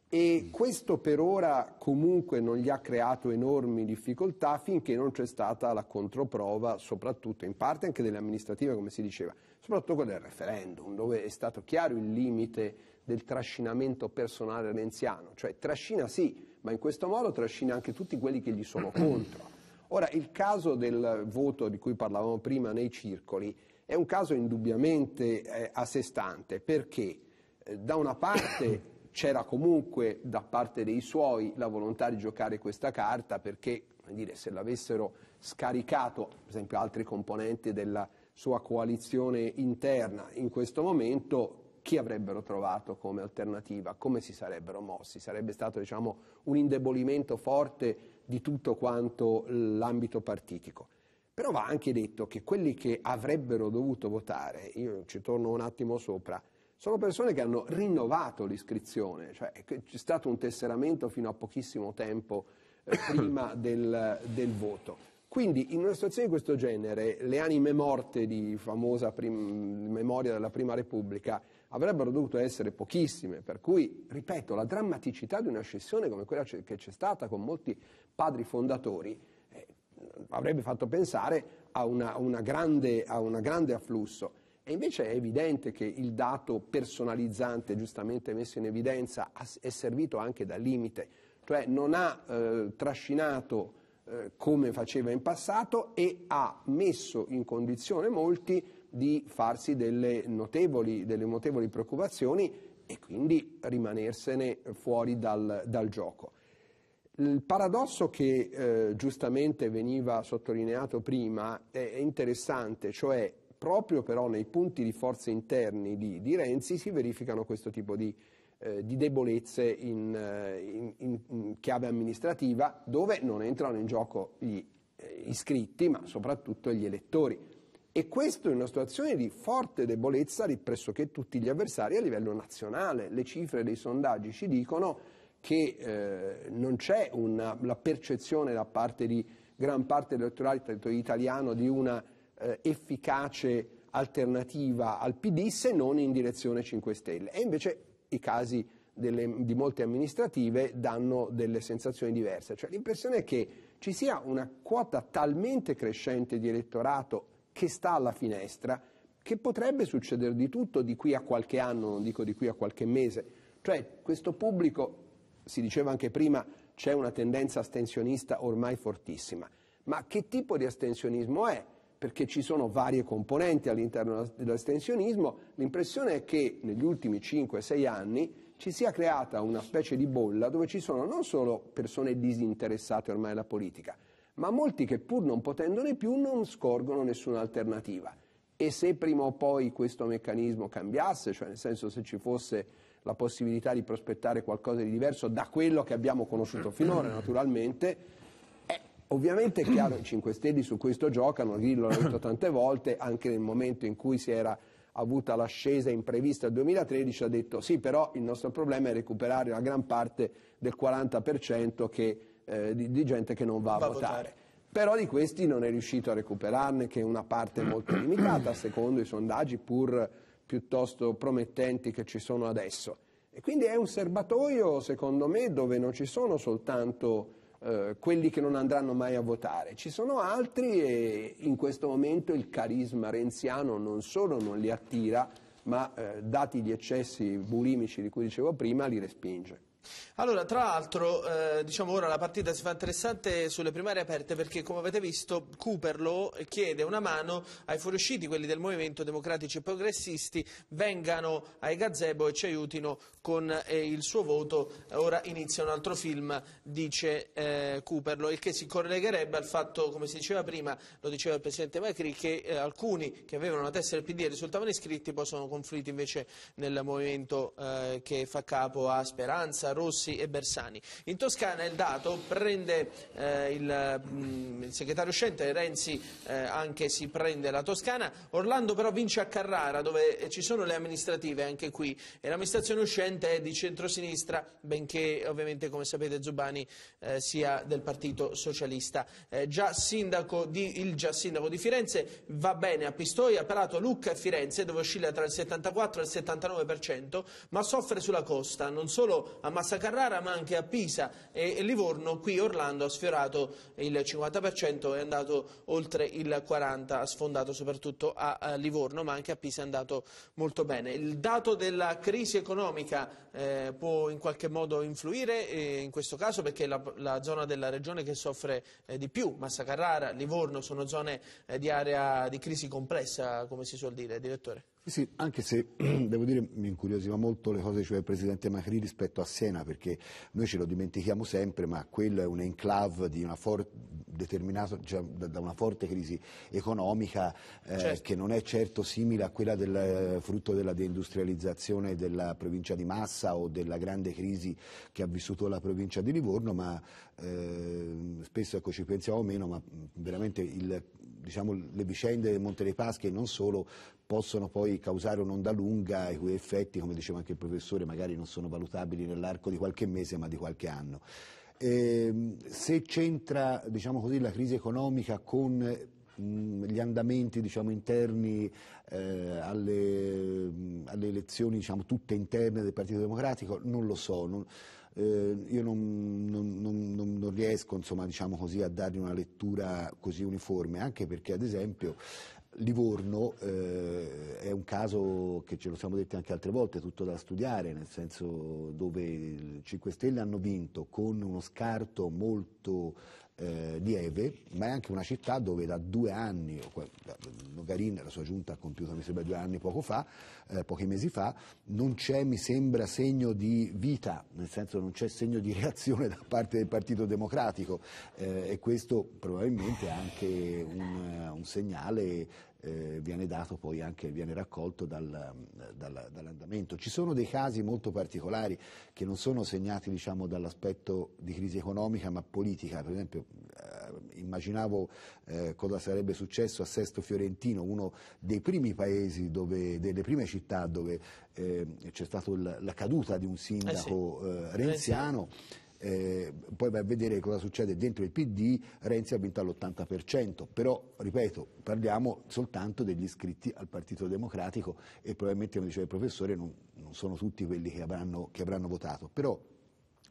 E questo per ora comunque non gli ha creato enormi difficoltà finché non c'è stata la controprova, soprattutto in parte anche delle amministrative, come si diceva soprattutto quello del referendum, dove è stato chiaro il limite del trascinamento personale renziano, cioè trascina sì, ma in questo modo trascina anche tutti quelli che gli sono contro. Ora, il caso del voto di cui parlavamo prima nei circoli è un caso indubbiamente eh, a sé stante, perché eh, da una parte c'era comunque da parte dei suoi la volontà di giocare questa carta, perché dire, se l'avessero scaricato, per esempio altri componenti della sua coalizione interna in questo momento chi avrebbero trovato come alternativa, come si sarebbero mossi, sarebbe stato diciamo, un indebolimento forte di tutto quanto l'ambito partitico. Però va anche detto che quelli che avrebbero dovuto votare, io ci torno un attimo sopra, sono persone che hanno rinnovato l'iscrizione, cioè c'è stato un tesseramento fino a pochissimo tempo eh, <coughs> prima del, del voto. Quindi in una situazione di questo genere le anime morte di famosa prim- memoria della Prima Repubblica avrebbero dovuto essere pochissime, per cui, ripeto, la drammaticità di una scissione come quella che c'è stata con molti padri fondatori eh, avrebbe fatto pensare a, una, una grande, un grande afflusso. E invece è evidente che il dato personalizzante, giustamente messo in evidenza, è servito anche da limite, cioè non ha eh, trascinato eh, come faceva in passato e ha messo in condizione molti di farsi delle notevoli, delle notevoli preoccupazioni e quindi rimanersene fuori dal, dal gioco. Il paradosso che eh, giustamente veniva sottolineato prima è, è interessante, cioè proprio però nei punti di forza interni di, di Renzi si verificano questo tipo di, eh, di debolezze eh, in, in, in, chiave amministrativa dove non entrano in gioco gli eh, iscritti ma soprattutto gli elettori. E questo in una situazione di forte debolezza di pressoché tutti gli avversari a livello nazionale. Le cifre dei sondaggi ci dicono che eh, non c'è una, la percezione da parte di gran parte dell'elettorato italiano di una eh, efficace alternativa al PD se non in direzione 5 Stelle. E invece i casi delle, di molte amministrative danno delle sensazioni diverse. Cioè, l'impressione è che ci sia una quota talmente crescente di elettorato che sta alla finestra che potrebbe succedere di tutto di qui a qualche anno, non dico di qui a qualche mese. Cioè, questo pubblico, si diceva anche prima, c'è una tendenza astensionista ormai fortissima. Ma che tipo di astensionismo è? perché ci sono varie componenti all'interno dell'astensionismo, l'impressione è che negli ultimi 5-6 anni ci sia creata una specie di bolla dove ci sono non solo persone disinteressate ormai alla politica, ma molti che pur non potendone più non scorgono nessuna alternativa. E se prima o poi questo meccanismo cambiasse, cioè nel senso se ci fosse la possibilità di prospettare qualcosa di diverso da quello che abbiamo conosciuto <clears throat> finora, naturalmente, Ovviamente è chiaro, i 5 <clears throat> Stelle su questo giocano, Grillo l'ha detto tante volte, anche nel momento in cui si era avuta l'ascesa imprevista nel 2013, ha detto sì, però il nostro problema è recuperare la gran parte del 40% che, eh, di, di, gente che non va, va a votare. votare. Però di questi non è riuscito a recuperarne che una parte molto <clears throat> limitata, secondo i sondaggi pur piuttosto promettenti che ci sono adesso. E quindi è un serbatoio, secondo me, dove non ci sono soltanto eh, quelli che non andranno mai a votare. Ci sono altri e in questo momento il carisma renziano non solo non li attira, ma eh, dati gli eccessi bulimici di cui dicevo prima, li respinge. Allora, tra l'altro, eh, diciamo ora la partita si fa interessante sulle primarie aperte perché, come avete visto, Cooperlo chiede una mano ai fuoriusciti, quelli del Movimento Democratici e Progressisti, vengano ai gazebo e ci aiutino con eh, il suo voto. Ora inizia un altro film, dice eh, Cooperlo, il che si collegherebbe al fatto, come si diceva prima, lo diceva il Presidente Macri, che eh, alcuni che avevano la tessera del PD e risultavano iscritti poi sono conflitti invece nel movimento eh, che fa capo a Speranza, Rossi e Bersani. In Toscana il dato prende eh, il, mh, mm, il, segretario uscente Renzi eh, anche si prende la Toscana, Orlando però vince a Carrara dove eh, ci sono le amministrative anche qui e l'amministrazione uscente è di centrosinistra benché ovviamente come sapete Zubani eh, sia del Partito Socialista. Eh, già sindaco, di, il già sindaco di Firenze va bene a Pistoia, Prato, Lucca e Firenze dove oscilla tra il 74 e il 79% ma soffre sulla costa, non solo a Massa Massa Carrara ma anche a Pisa e, Livorno, qui Orlando ha sfiorato il 50% è andato oltre il 40%, ha sfondato soprattutto a, Livorno ma anche a Pisa è andato molto bene. Il dato della crisi economica eh, può in qualche modo influire eh, in questo caso perché la, la, zona della regione che soffre eh, di più, Massa Carrara, Livorno sono zone eh, di area di crisi complessa come si suol dire, direttore? Sì, anche se <clears throat> devo dire mi incuriosiva molto le cose che diceva il Presidente Macri rispetto a Siena, perché noi ce lo dimentichiamo sempre, ma quello è un enclave una for- determinato cioè, da una forte crisi economica eh, certo. che non è certo simile a quella del eh, frutto della deindustrializzazione della provincia di Massa o della grande crisi che ha vissuto la provincia di Livorno, ma eh, spesso ecco, ci pensiamo meno, ma veramente il diciamo, le vicende del Monte dei Paschi e non solo possono poi causare un'onda lunga i cui effetti, come diceva anche il professore, magari non sono valutabili nell'arco di qualche mese ma di qualche anno. Eh, se c'entra diciamo così, la crisi economica con gli andamenti diciamo, interni eh, alle, alle, elezioni diciamo, tutte interne del Partito Democratico non lo so, non, eh, io non, non, non, non riesco insomma, diciamo così, a dargli una lettura così uniforme, anche perché ad esempio Livorno eh, è un caso che ce lo siamo detti anche altre volte, tutto da studiare, nel senso dove i 5 Stelle hanno vinto con uno scarto molto eh, Lieve, ma è anche una città dove da due anni, Nogarin, la sua giunta ha compiuto mi sembra due anni poco fa, eh, pochi mesi fa, non c'è mi sembra segno di vita, nel senso non c'è segno di <laughs> reazione da parte del Partito Democratico eh, e questo probabilmente è anche un, un segnale eh, viene dato poi anche, viene raccolto dal, eh, dal, dall'andamento. Ci sono dei casi molto particolari che non sono segnati diciamo, dall'aspetto di crisi economica ma politica, per esempio eh, immaginavo eh, cosa sarebbe successo a Sesto Fiorentino, uno dei primi paesi, dove, delle prime città dove eh, c'è stata la caduta di un eh sindaco sì. renziano. Sì eh, poi vai a vedere cosa succede dentro il PD, Renzi ha vinto all'80%, però ripeto, parliamo soltanto degli iscritti al Partito Democratico e probabilmente come diceva il professore non, non sono tutti quelli che avranno, che avranno votato, però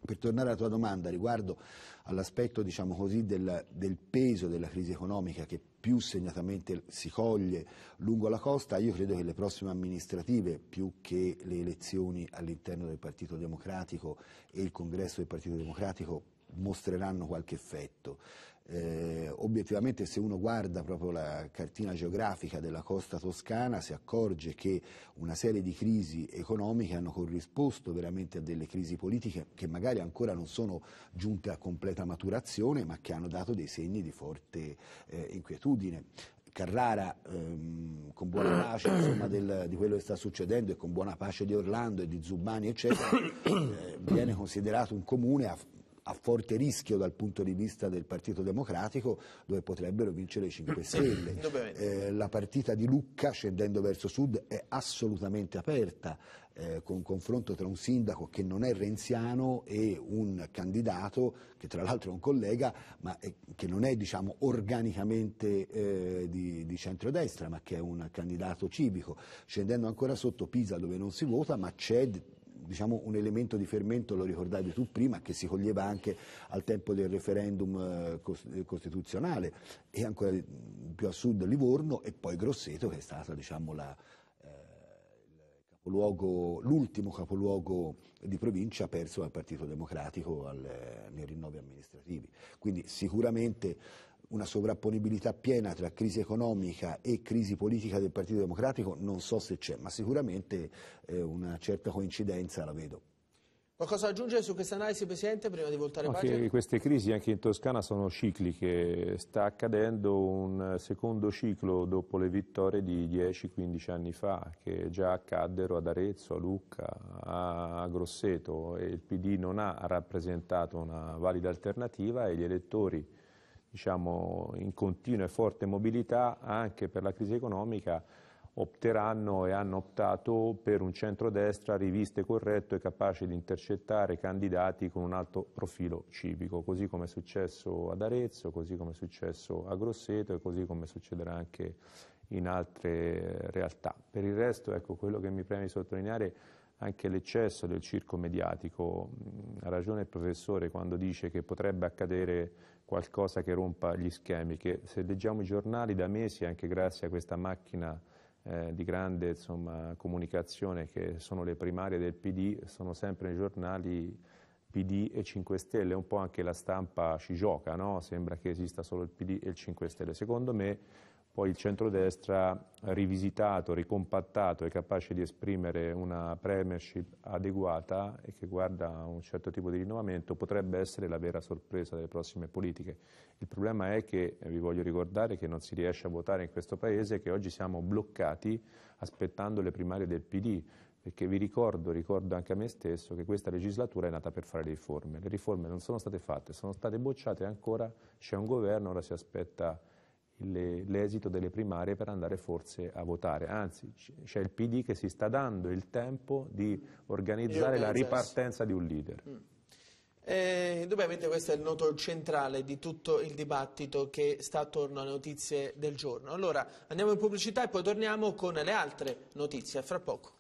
per tornare alla tua domanda riguardo all'aspetto diciamo così, del, del, peso della crisi economica che più segnatamente si coglie lungo la costa, io credo che le prossime amministrative, più che le elezioni all'interno del Partito Democratico e il congresso del Partito Democratico, mostreranno qualche effetto. Eh, obiettivamente se uno guarda proprio la cartina geografica della costa toscana si accorge che una serie di crisi economiche hanno corrisposto veramente a delle crisi politiche che magari ancora non sono giunte a completa maturazione ma che hanno dato dei segni di forte eh, inquietudine. Carrara ehm, con buona pace insomma, del, di quello che sta succedendo e con buona pace di Orlando e di Zubani eccetera <coughs> eh, viene considerato un comune a, a forte rischio dal punto di vista del Partito Democratico, dove potrebbero vincere i 5 Stelle. Eh, la partita di Lucca, scendendo verso sud, è assolutamente aperta, eh, con confronto tra un sindaco che non è renziano e un candidato, che tra l'altro è un collega, ma è, che non è diciamo, organicamente eh, di, di centrodestra, ma che è un candidato civico. Scendendo ancora sotto Pisa, dove non si vota, ma c'è diciamo, un elemento di fermento, lo ricordavi tu prima, che si coglieva anche al tempo del referendum eh, eh, costituzionale e ancora mm, più a sud Livorno e poi Grosseto che è stato diciamo, la, eh, l'ultimo capoluogo di provincia perso dal Partito Democratico al, nei rinnovi amministrativi. Quindi sicuramente una sovrapponibilità piena tra crisi economica e crisi politica del Partito Democratico non so se c'è, ma sicuramente eh, una certa coincidenza la vedo. Qualcosa da aggiungere su questa analisi, Presidente, prima di voltare no, pagina? Queste crisi anche in Toscana sono cicliche, sta accadendo un secondo ciclo dopo le vittorie di 10-15 anni fa, che già accaddero ad Arezzo, a Lucca, a Grosseto, e il PD non ha rappresentato una valida alternativa e gli elettori diciamo, in continua e forte mobilità anche per la crisi economica opteranno e hanno optato per un centrodestra e corretto e capace di intercettare candidati con un alto profilo civico, così come è successo ad Arezzo, così come è successo a Grosseto e così come succederà anche in altre realtà. Per il resto, ecco, quello che mi preme sottolineare anche l'eccesso del circo mediatico. Mm, ha ragione il professore quando dice che potrebbe accadere qualcosa che rompa gli schemi, che se leggiamo i giornali da mesi, anche grazie a questa macchina eh, di grande insomma, comunicazione che sono le primarie del PD, sono sempre nei giornali PD e 5 Stelle, un po' anche la stampa ci gioca, no? sembra che esista solo il PD e il 5 Stelle. Secondo me poi il centrodestra rivisitato, ricompattato, è capace di esprimere una premiership adeguata e che guarda a un certo tipo di rinnovamento, potrebbe essere la vera sorpresa delle prossime politiche. Il problema è che, vi voglio ricordare, che non si riesce a votare in questo Paese, che oggi siamo bloccati aspettando le primarie del PD, perché vi ricordo, ricordo anche a me stesso, che questa legislatura è nata per fare le riforme. Le riforme non sono state fatte, sono state bocciate ancora, c'è un governo, ora si aspetta l'esito delle primarie per andare forse a votare. Anzi, c'è il PD che si sta dando il tempo di organizzare la ripartenza di un leader. Mm. Eh, indubbiamente questo è il noto centrale di tutto il dibattito che sta attorno alle notizie del giorno. Allora andiamo in pubblicità e poi torniamo con le altre notizie, fra poco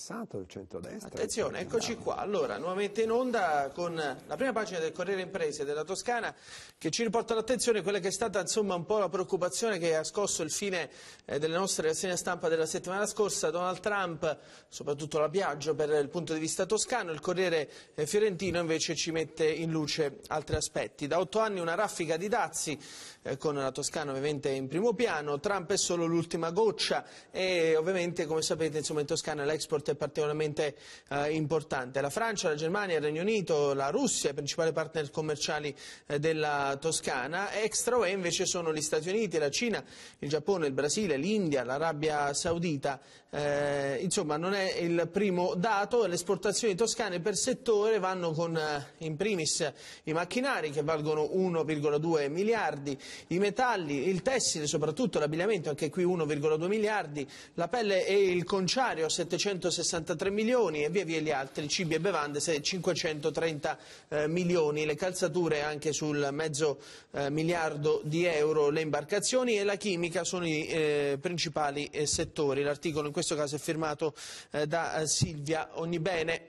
passato il centrodestra. Attenzione, eccoci qua. Allora, nuovamente in onda con la prima pagina del Corriere Imprese della Toscana che ci riporta l'attenzione quella che è stata insomma un po' la preoccupazione che ha scosso il fine eh, delle nostre rassegne stampa della settimana scorsa. Donald Trump, soprattutto la Biagio per il punto di vista toscano, il Corriere eh, Fiorentino invece ci mette in luce altri aspetti. Da otto anni una raffica di dazi eh, con la Toscana ovviamente in primo piano, Trump è solo l'ultima goccia e ovviamente come sapete insomma in Toscana l'export questo è particolarmente eh, importante. La Francia, la Germania, il Regno Unito, la Russia, i principali partner commerciali eh, della Toscana, extra UE invece sono gli Stati Uniti, la Cina, il Giappone, il Brasile, l'India, l'Arabia Saudita, eh, insomma non è il primo dato, le esportazioni toscane per settore vanno con eh, in primis i macchinari che valgono 1,2 miliardi, i metalli, il tessile, soprattutto l'abbigliamento, anche qui 1,2 miliardi, la pelle e il conciario 760 163 milioni e via via gli altri, cibi e bevande 530 eh, milioni, le calzature anche sul mezzo eh, miliardo di euro, le imbarcazioni e la chimica sono i eh, principali eh, settori. L'articolo in questo caso è firmato eh, da eh, Silvia Ognibene.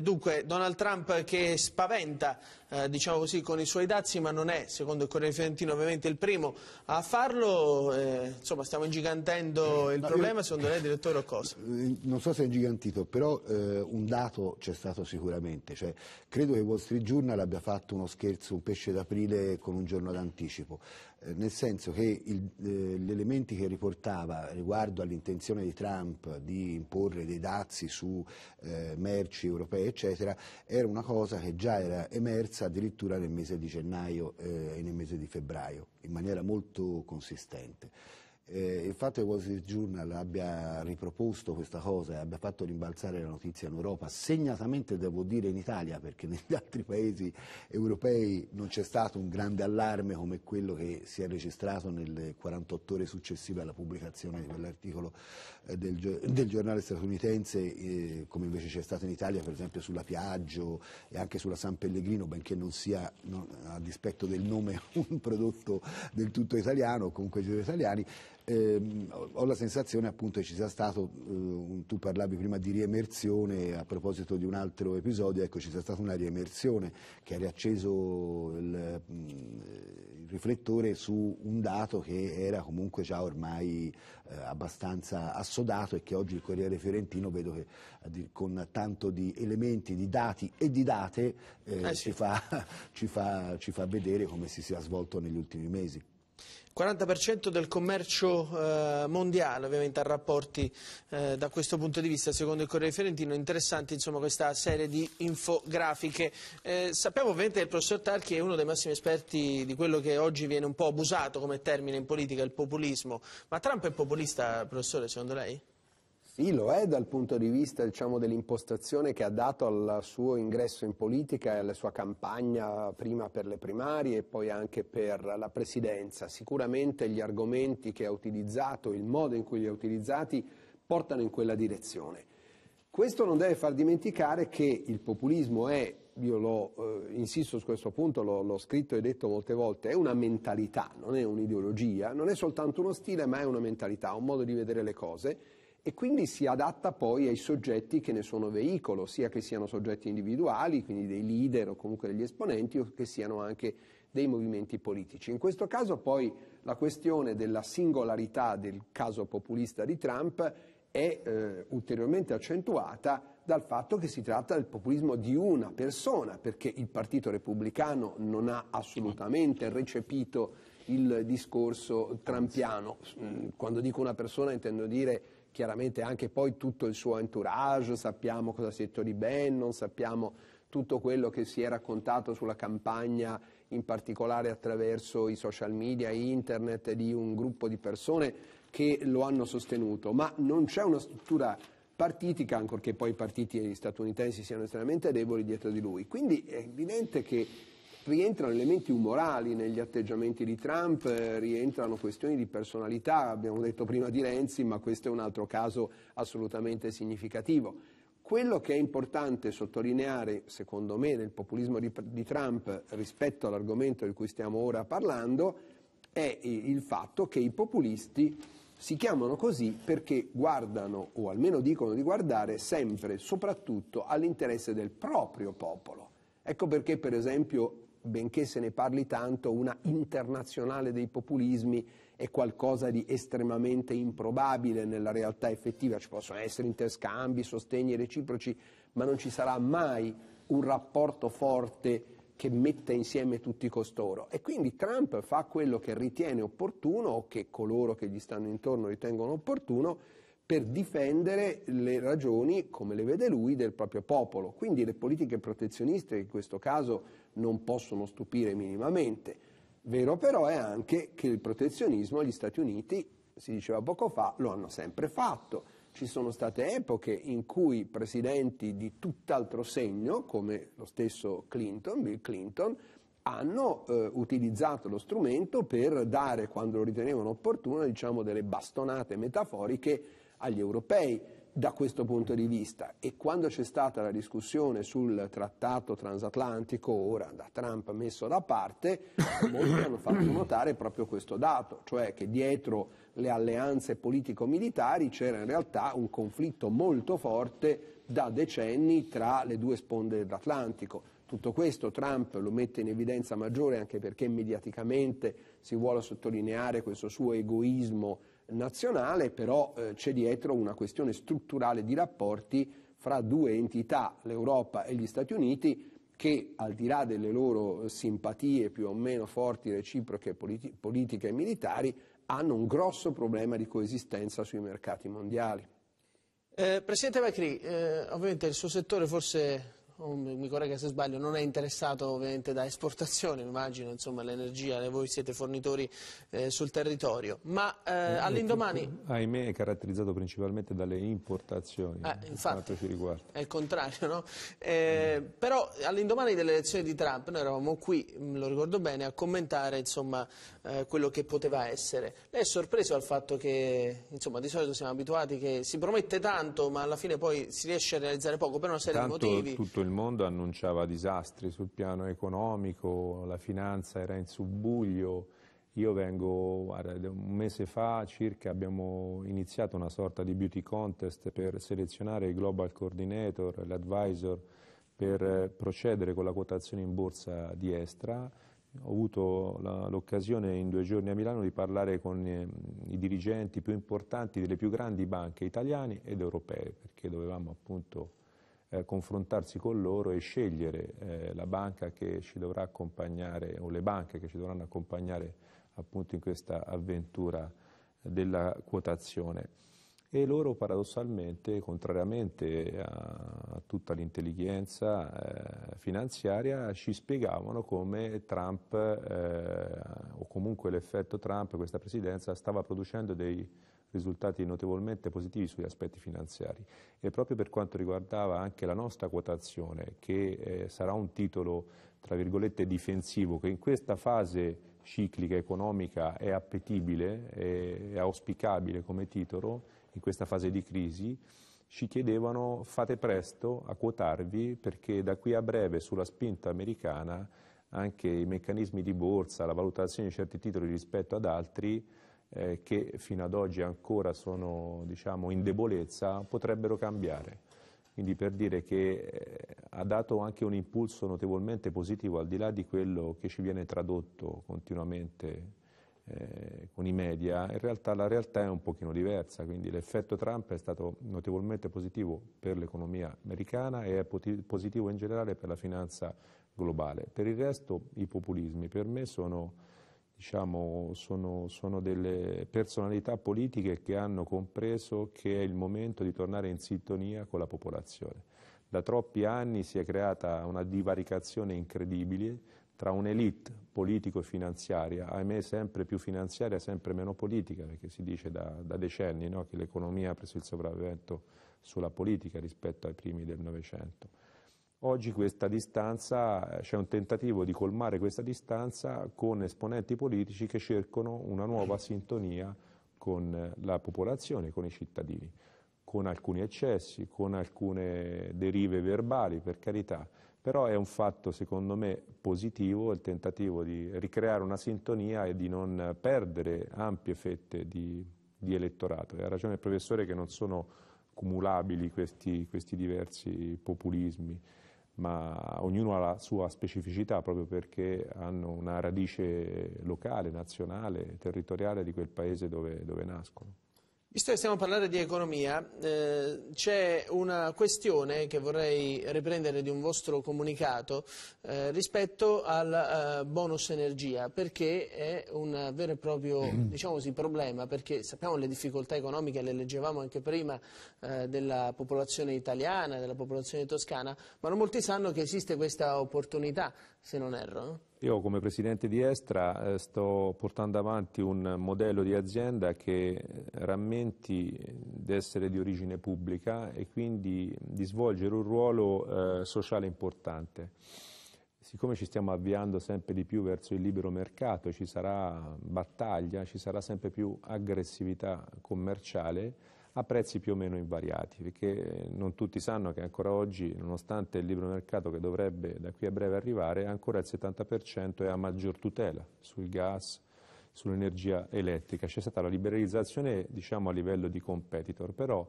dunque Donald Trump che spaventa eh, diciamo così, con i suoi dazi, ma non è, secondo il Corriere Fiorentino, ovviamente il primo a farlo. Eh, insomma, stiamo ingigantendo il no, problema, io, secondo lei, direttore, o cosa? Eh, non so se è ingigantito, però eh, un dato c'è stato sicuramente. Cioè, credo che Wall Street Journal abbia fatto uno scherzo, un pesce d'aprile con un giorno d'anticipo. Eh, nel senso che il, eh, gli elementi che riportava riguardo all'intenzione di Trump di imporre dei dazi su eh, merci europee, eccetera, era una cosa che già era emersa addirittura nel mese di gennaio eh, e nel mese di febbraio, in maniera molto consistente. Eh, il fatto che Wall Street Journal abbia riproposto questa cosa e abbia fatto rimbalzare la notizia in Europa, segnatamente devo dire in Italia, perché <laughs> negli altri paesi europei non c'è stato un grande allarme come quello che si è registrato nelle 48 ore successive alla pubblicazione di quell'articolo eh, del, del, giornale statunitense, eh, come invece c'è stato in Italia, per esempio sulla Piaggio e anche sulla San Pellegrino, benché non sia, non, a dispetto del nome, <laughs> un prodotto del tutto italiano, comunque quei giro italiani eh, ho la sensazione appunto che ci sia stato, eh, tu parlavi prima di riemersione, a proposito di un altro episodio, ecco ci sia stata una riemersione che ha riacceso il, mm, il riflettore su un dato che era comunque già ormai eh, abbastanza assodato e che oggi il Corriere Fiorentino vedo che con tanto di elementi, di dati e di date eh, eh sì. ci, fa, <laughs> ci, fa, ci fa vedere come si sia svolto negli ultimi mesi. 40% del commercio eh, mondiale, ovviamente a rapporti eh, da questo punto di vista, secondo il Corriere Fiorentino, interessante insomma, questa serie di infografiche. Eh, sappiamo ovviamente che il professor Tarchi è uno dei massimi esperti di quello che oggi viene un po' abusato come termine in politica, il populismo. Ma Trump è populista, professore, secondo lei? Sì, lo è dal punto di vista diciamo, dell'impostazione che ha dato al suo ingresso in politica e alla sua campagna prima per le primarie e poi anche per la presidenza. Sicuramente gli argomenti che ha utilizzato, il modo in cui li ha utilizzati, portano in quella direzione. Questo non deve far dimenticare che il populismo è, io lo, eh, insisto su questo punto, l'ho, l'ho scritto e detto molte volte, è una mentalità, non è un'ideologia, non è soltanto uno stile, ma è una mentalità, un modo di vedere le cose e quindi si adatta poi ai soggetti che ne sono veicolo, sia che siano soggetti individuali, quindi dei leader o comunque degli esponenti, o che siano anche dei movimenti politici. In questo caso poi la questione della singolarità del caso populista di Trump è eh, ulteriormente accentuata dal fatto che si tratta del populismo di una persona, perché il Partito Repubblicano non ha assolutamente recepito il discorso trampiano. Mm, quando dico una persona intendo dire chiaramente anche poi tutto il suo entourage, sappiamo cosa si è detto di Bannon, sappiamo tutto quello che si è raccontato sulla campagna, in particolare attraverso i social media, internet, di un gruppo di persone che lo hanno sostenuto, ma non c'è una struttura partitica, ancorché poi i partiti statunitensi siano estremamente deboli dietro di lui. Quindi è evidente che rientrano elementi umorali negli atteggiamenti di Trump, eh, rientrano questioni di personalità, abbiamo detto prima di Renzi, ma questo è un altro caso assolutamente significativo. Quello che è importante sottolineare, secondo me, nel populismo di, di Trump rispetto all'argomento di cui stiamo ora parlando, è il fatto che i populisti si chiamano così perché guardano, o almeno dicono di guardare, sempre, e soprattutto all'interesse del proprio popolo. Ecco perché, per esempio, benché se ne parli tanto, una internazionale dei populismi è qualcosa di estremamente improbabile nella realtà effettiva. Ci possono essere interscambi, sostegni reciproci, ma non ci sarà mai un rapporto forte che metta insieme tutti costoro. E quindi Trump fa quello che ritiene opportuno o che coloro che gli stanno intorno ritengono opportuno per difendere le ragioni, come le vede lui, del proprio popolo. Quindi le politiche protezioniste, in questo caso non possono stupire minimamente. Vero però è anche che il protezionismo gli Stati Uniti, si diceva poco fa, lo hanno sempre fatto. Ci sono state epoche in cui presidenti di tutt'altro segno, come lo stesso Clinton, Bill Clinton, hanno eh, utilizzato lo strumento per dare, quando lo ritenevano opportuno, diciamo, delle bastonate metaforiche agli europei da questo punto di vista. E quando c'è stata la discussione sul trattato transatlantico, ora da Trump messo da parte, <coughs> molti hanno fatto notare proprio questo dato, cioè che dietro le alleanze politico-militari c'era in realtà un conflitto molto forte da decenni tra le due sponde dell'Atlantico. Tutto questo Trump lo mette in evidenza maggiore anche perché mediaticamente si vuole sottolineare questo suo egoismo nazionale, però eh, c'è dietro una questione strutturale di rapporti fra due entità, l'Europa e gli Stati Uniti, che al di là delle loro simpatie più o meno forti, reciproche, politi- politiche e militari, hanno un grosso problema di coesistenza sui mercati mondiali. Eh, Presidente Macri, eh, ovviamente il suo settore forse Oh, mi corregga se sbaglio, non è interessato ovviamente da esportazione, immagino, insomma, l'energia, voi siete fornitori eh, sul territorio, ma eh, eh ecco, all'indomani... Ahimè è caratterizzato principalmente dalle importazioni, ah, infatti, ci riguarda. è il contrario, no? Eh, mm. Però all'indomani delle elezioni di Trump, noi eravamo qui, mm, lo ricordo bene, a commentare, insomma, eh, quello che poteva essere. Lei è sorpreso dal fatto che, insomma, di solito siamo abituati che si promette tanto, ma alla fine poi si riesce a realizzare poco per una serie tanto di motivi. Tutto il mondo annunciava disastri sul piano economico, la finanza era in subbuglio. Io vengo, guarda, un mese fa circa abbiamo iniziato una sorta di beauty contest per selezionare il global coordinator, l'advisor per procedere con la quotazione in borsa di Estra ho avuto l'occasione in due giorni a Milano di parlare con ehm, i dirigenti più importanti delle più grandi banche italiane ed europee, perché dovevamo appunto eh, confrontarsi con loro e scegliere eh, la banca che ci dovrà accompagnare o le banche che ci dovranno accompagnare appunto in questa avventura eh, della quotazione e loro paradossalmente, contrariamente a tutta l'intelligenza eh, finanziaria, ci spiegavano come Trump eh, o comunque l'effetto Trump, questa presidenza, stava producendo dei risultati notevolmente positivi sugli aspetti finanziari e proprio per quanto riguardava anche la nostra quotazione, che eh, sarà un titolo tra virgolette difensivo, che in questa fase ciclica economica è appetibile, e auspicabile come titolo, in questa fase di crisi, ci chiedevano fate presto a quotarvi perché da qui a breve sulla spinta americana anche i meccanismi di borsa, la valutazione di certi titoli rispetto ad altri eh, che fino ad oggi ancora sono diciamo, in debolezza potrebbero cambiare. Quindi per dire che eh, ha dato anche un impulso notevolmente positivo al di là di quello che ci viene tradotto continuamente eh, con i media, in realtà la realtà è un pochino diversa, quindi l'effetto Trump è stato notevolmente positivo per l'economia americana e è positivo in generale per la finanza globale. Per il resto i populismi per me sono, diciamo, sono, sono delle personalità politiche che hanno compreso che è il momento di tornare in sintonia con la popolazione. Da troppi anni si è creata una divaricazione incredibile tra un'elite politico e finanziaria, ahimè sempre più finanziaria, sempre meno politica, perché si dice da, da decenni no, che l'economia ha preso il sopravvento sulla politica rispetto ai primi del Novecento. Oggi questa distanza, eh, c'è un tentativo di colmare questa distanza con esponenti politici che cercano una nuova sintonia con eh, la popolazione, con i cittadini, con alcuni eccessi, con alcune derive verbali, per carità, però è un fatto, secondo me, positivo il tentativo di ricreare una sintonia e di non perdere ampie fette di, di elettorato. E ha ragione il professore che non sono cumulabili questi, questi diversi populismi ma ognuno ha la sua specificità proprio perché hanno una radice locale, nazionale, territoriale di quel paese dove, dove nascono. Visto che stiamo parlando di economia, eh, c'è una questione che vorrei riprendere di un vostro comunicato eh, rispetto al eh, bonus energia, perché è un vero e proprio mm. diciamo così, problema, perché sappiamo le difficoltà economiche, le leggevamo anche prima, eh, della popolazione italiana, della popolazione toscana, ma non molti sanno che esiste questa opportunità, se non erro. Io come Presidente di Estra eh, sto portando avanti un modello di azienda che eh, rammenti di essere di origine pubblica e quindi di svolgere un ruolo eh, sociale importante. Siccome ci stiamo avviando sempre di più verso il libero mercato, ci sarà battaglia, ci sarà sempre più aggressività commerciale, a prezzi più o meno invariati, perché non tutti sanno che ancora oggi, nonostante il libero mercato che dovrebbe da qui a breve arrivare, ancora il 70% è a maggior tutela sul gas, sull'energia elettrica. C'è stata la liberalizzazione diciamo, a livello di competitor, però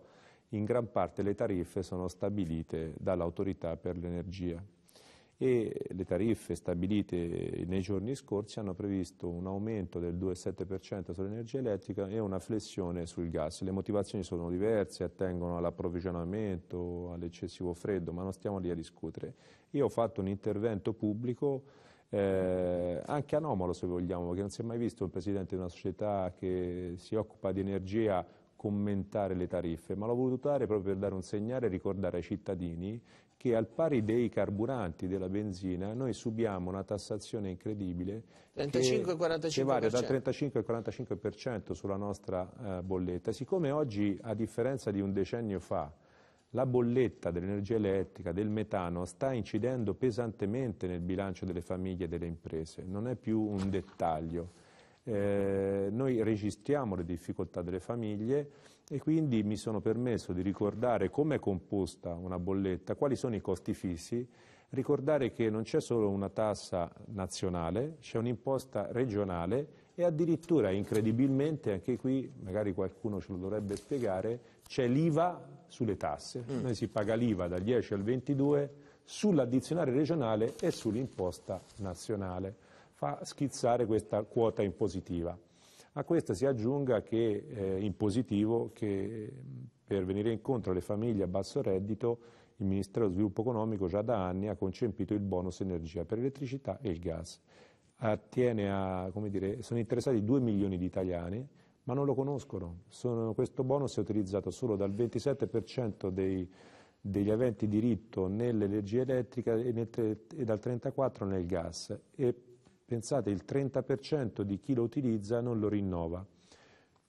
in gran parte le tariffe sono stabilite dall'autorità per l'energia e le tariffe stabilite nei giorni scorsi hanno previsto un aumento del 2,7% sull'energia elettrica e una flessione sul gas. Le motivazioni sono diverse, attengono all'approvvigionamento, all'eccessivo freddo, ma non stiamo lì a discutere. Io ho fatto un intervento pubblico eh, anche anomalo se vogliamo, perché non si è mai visto il presidente di una società che si occupa di energia commentare le tariffe, ma l'ho voluto dare proprio per dare un segnale e ricordare ai cittadini che al pari dei carburanti della benzina noi subiamo una tassazione incredibile 35, che, che, varia dal 35 al 45% sulla nostra eh, bolletta. Siccome oggi, a differenza di un decennio fa, la bolletta dell'energia elettrica, del metano, sta incidendo pesantemente nel bilancio delle famiglie e delle imprese, non è più un dettaglio. Eh, noi registriamo le difficoltà delle famiglie, e quindi mi sono permesso di ricordare come è composta una bolletta, quali sono i costi fissi, ricordare che non c'è solo una tassa nazionale, c'è un'imposta regionale e addirittura incredibilmente anche qui, magari qualcuno ce lo dovrebbe spiegare, c'è l'IVA sulle tasse, mm. noi si paga l'IVA dal 10 al 22 sull'addizionale regionale e sull'imposta nazionale, fa schizzare questa quota impositiva. A questa si aggiunga che eh, in positivo che eh, per venire incontro alle famiglie a basso reddito il Ministero dello Sviluppo Economico già da anni ha concepito il bonus energia per l'elettricità e il gas. A, dire, sono interessati 2 milioni di italiani, ma non lo conoscono. Sono, questo bonus è utilizzato solo dal 27% dei, degli aventi diritto nell'energia elettrica e, nel, e, dal 34% nel gas. E pensate il 30% di chi lo utilizza non lo rinnova.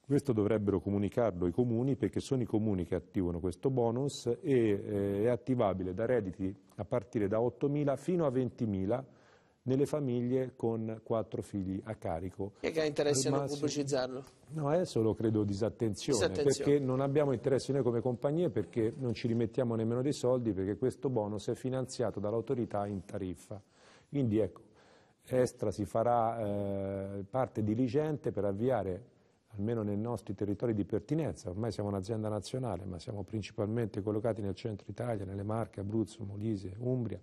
Questo dovrebbero comunicarlo i comuni perché sono i comuni che attivano questo bonus e eh, è attivabile da redditi a partire da 8.000 fino a 20.000 nelle famiglie con quattro figli a carico. E che ha interesse a pubblicizzarlo? No, è solo credo disattenzione, disattenzione, perché non abbiamo interesse noi come compagnie perché non ci rimettiamo nemmeno dei soldi perché questo bonus è finanziato dall'autorità in tariffa. Quindi ecco, Estra si farà eh, parte diligente per avviare, almeno nei nostri territori di pertinenza, ormai siamo un'azienda nazionale, ma siamo principalmente collocati nel centro Italia, nelle Marche, Abruzzo, Molise, Umbria,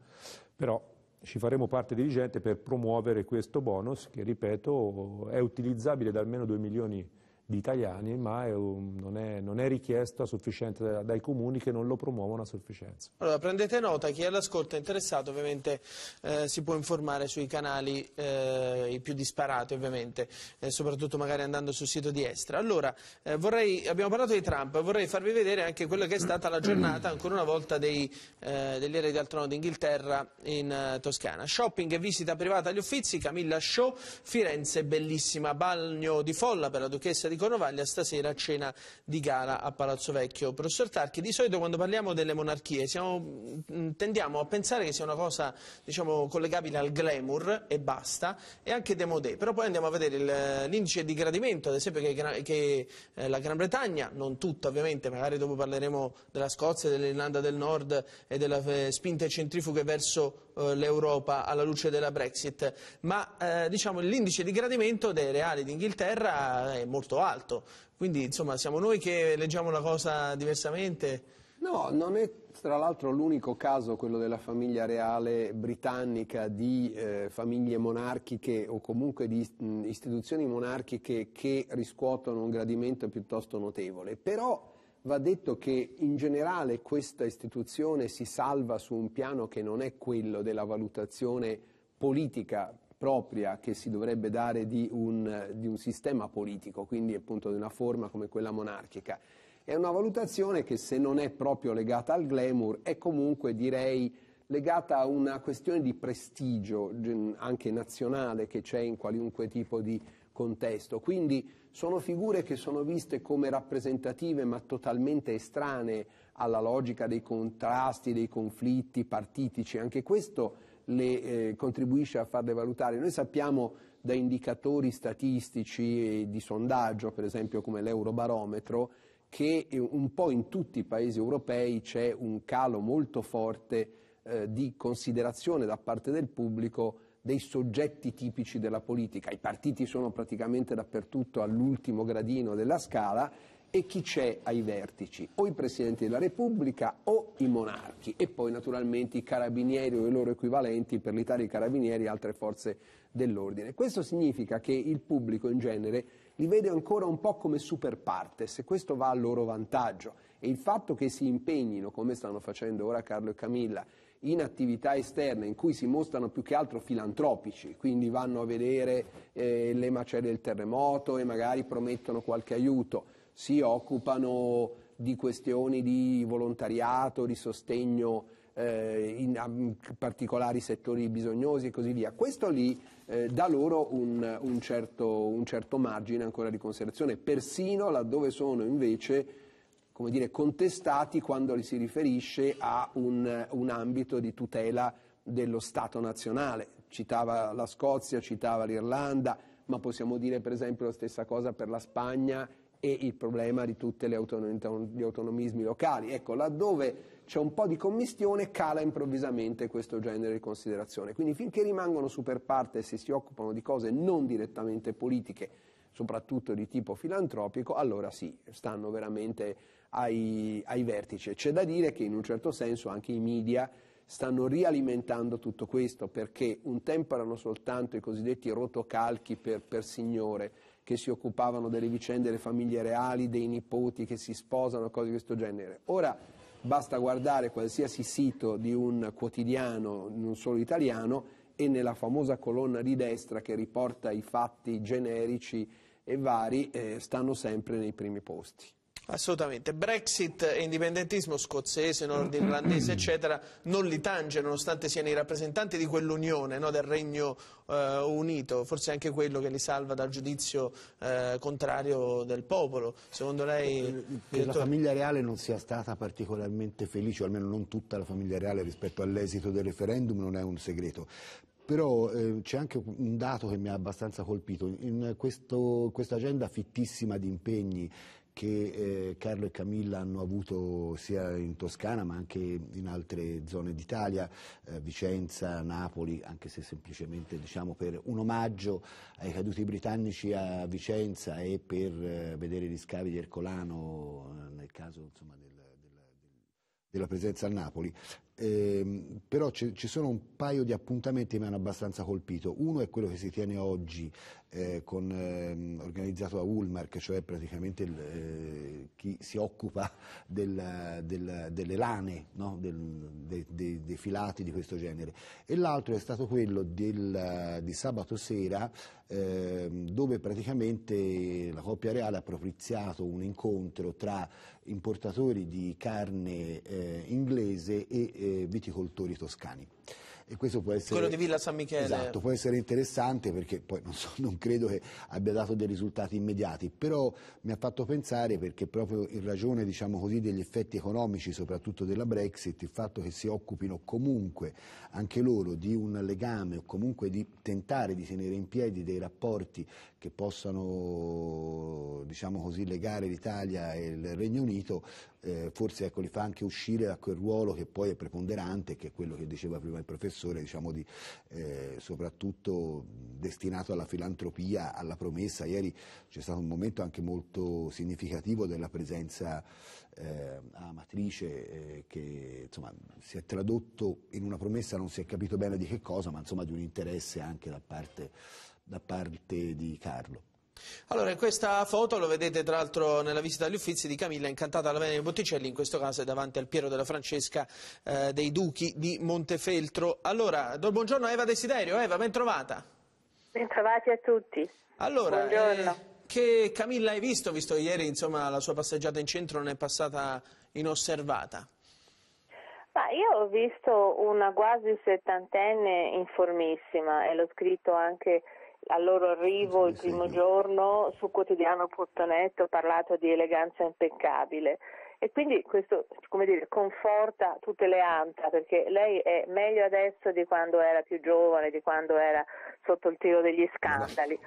però ci faremo parte diligente per promuovere questo bonus che, ripeto, è utilizzabile da almeno 2 milioni di di italiani, ma è un, non, è, non, è, richiesto a sufficienza dai comuni che non lo promuovono a sufficienza. Allora prendete nota, chi è all'ascolto interessato ovviamente eh, si può informare sui canali eh, i più disparati ovviamente, eh, soprattutto magari andando sul sito di Estra. Allora eh, vorrei, abbiamo parlato di Trump, vorrei farvi vedere anche quella che è stata la giornata ancora una volta dei, eh, degli eredi al trono d'Inghilterra in eh, Toscana. Shopping e visita privata agli Uffizi, Camilla Show, Firenze bellissima, bagno di folla per la duchessa di Federico Novaglia stasera a cena di gara a Palazzo Vecchio. Professor Tarchi, di solito quando parliamo delle monarchie siamo, mm, tendiamo a pensare che sia una cosa diciamo, collegabile al glamour e basta, e anche demodé, però poi andiamo a vedere l'indice di gradimento, ad esempio che, che eh, la Gran Bretagna, non tutta ovviamente, magari dopo parleremo della Scozia, dell'Irlanda del Nord e delle eh, spinte centrifughe verso eh, l'Europa alla luce della Brexit, ma eh, diciamo, l'indice di gradimento dei reali d'Inghilterra è molto alto, quindi insomma, siamo noi che leggiamo la cosa diversamente. No, non è tra l'altro l'unico caso, quello della famiglia reale britannica, di eh, famiglie monarchiche o comunque di istituzioni monarchiche che riscuotono un gradimento piuttosto notevole. Però Va detto che in generale questa istituzione si salva su un piano che non è quello della valutazione politica propria che si dovrebbe dare di un, di un sistema politico, quindi appunto di una forma come quella monarchica. È una valutazione che se non è proprio legata al glamour è comunque direi legata a una questione di prestigio anche nazionale che c'è in qualunque tipo di contesto. Quindi sono figure che sono viste come rappresentative ma totalmente estranee alla logica dei contrasti, dei conflitti partitici. Anche questo le eh, contribuisce a farle valutare. Noi sappiamo da indicatori statistici e di sondaggio, per esempio come l'Eurobarometro, che un po' in tutti i paesi europei c'è un calo molto forte eh, di considerazione da parte del pubblico dei soggetti tipici della politica. I partiti sono praticamente dappertutto all'ultimo gradino della scala e chi c'è ai vertici? O i presidenti della Repubblica o i monarchi e poi naturalmente i carabinieri o i loro equivalenti, per l'Italia i carabinieri e altre forze dell'ordine. Questo significa che il pubblico in genere li vede ancora un po' come super partes e questo va a loro vantaggio e il fatto che si impegnino, come stanno facendo ora Carlo e Camilla, in attività esterne in cui si mostrano più che altro filantropici, quindi vanno a vedere eh, le macerie del terremoto e magari promettono qualche aiuto, si occupano di questioni di volontariato, di sostegno eh, in, in, particolari settori bisognosi e così via. Questo lì eh, dà loro un, un, certo, un certo margine ancora di considerazione, persino laddove sono invece come dire, contestati quando li si riferisce a un, un ambito di tutela dello Stato nazionale. Citava la Scozia, citava l'Irlanda, ma possiamo dire per esempio la stessa cosa per la Spagna e il problema di tutti gli autonomismi locali. Ecco, laddove c'è un po' di commistione cala improvvisamente questo genere di considerazione. Quindi finché rimangono super parte e si occupano di cose non direttamente politiche, soprattutto di tipo filantropico, allora sì, stanno veramente ai, ai vertici. C'è da dire che in un certo senso anche i media stanno rialimentando tutto questo perché un tempo erano soltanto i cosiddetti rotocalchi per, per signore che si occupavano delle vicende delle famiglie reali, dei nipoti che si sposano, cose di questo genere. Ora basta guardare qualsiasi sito di un quotidiano, non solo italiano, e nella famosa colonna di destra che riporta i fatti generici e vari eh, stanno sempre nei primi posti. Assolutamente, Brexit e indipendentismo scozzese, nordirlandese <clears throat> eccetera non li tange nonostante siano i rappresentanti di quell'unione, no, del Regno eh, Unito, forse anche quello che li salva dal giudizio eh, contrario del popolo. Secondo lei... Eh, eh, che la famiglia reale non sia stata particolarmente felice, o almeno non tutta la famiglia reale rispetto all'esito del referendum non è un segreto, però eh, c'è anche un dato che mi ha abbastanza colpito, in questo, questa agenda fittissima di impegni che eh, Carlo e Camilla hanno avuto sia in Toscana ma anche in altre zone d'Italia, eh, Vicenza, Napoli, anche se semplicemente diciamo, per un omaggio ai caduti britannici a Vicenza e per eh, vedere gli scavi di Ercolano eh, nel caso insomma, del, della, della presenza a Napoli eh, però ci sono un paio di appuntamenti che mi hanno abbastanza colpito. Uno è quello che si tiene oggi eh, con, eh, organizzato da Ulmark, cioè praticamente il, eh, chi si occupa del, del, delle lane, no? del, dei de, de filati di questo genere. E l'altro è stato quello di sabato sera, ehm, dove praticamente la coppia reale ha propiziato un incontro tra importatori di carne eh, inglese e eh, viticoltori toscani e questo può essere... Quello di Villa San Michele. Esatto, può essere interessante perché poi non, so, non credo che abbia dato dei risultati immediati, però mi ha fatto pensare perché proprio in ragione diciamo così, degli effetti economici, soprattutto della Brexit, il fatto che si occupino comunque anche loro di un legame o comunque di tentare di tenere in piedi dei rapporti che possano diciamo così, legare l'Italia e il Regno Unito, eh, forse ecco, li fa anche uscire da quel ruolo che poi è preponderante, che è quello che diceva prima il professore professore diciamo, di, eh, soprattutto destinato alla filantropia, alla promessa. Ieri c'è stato un momento anche molto significativo della presenza eh, a eh, che insomma, si è tradotto in una promessa, non si è capito bene di che cosa, ma insomma, di un interesse anche da parte, da parte di Carlo. Allora, in questa foto lo vedete tra l'altro nella visita agli uffizi di Camilla, incantata alla Venere Botticelli, in questo caso è davanti al Piero della Francesca eh, dei Duchi di Montefeltro. Allora, do il buongiorno a Eva Desiderio. Eva, ben trovata. Ben trovati a tutti. Allora, buongiorno. Eh, che Camilla hai visto, visto che ieri insomma, la sua passeggiata in centro non è passata inosservata? Ma io ho visto una quasi settantenne informissima e l'ho scritto anche al loro arrivo il primo giorno sul quotidiano Portonetto ho parlato di eleganza impeccabile e quindi questo dire, conforta tutte le anta perché lei è meglio adesso di quando era più giovane, di quando era sotto il tiro degli scandali.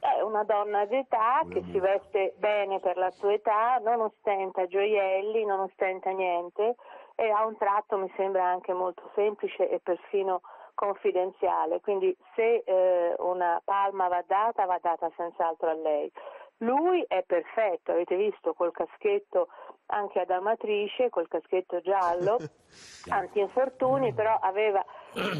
È una donna d'età che si veste bene per la sua età, non ostenta gioielli, non ostenta niente e a un tratto mi sembra anche molto semplice e persino confidenziale, quindi se eh, una palma va data, va data senz'altro a lei. Lui è perfetto, avete visto col caschetto anche ad amatrice, col caschetto giallo, <laughs> anti-infortuni, mm. però aveva,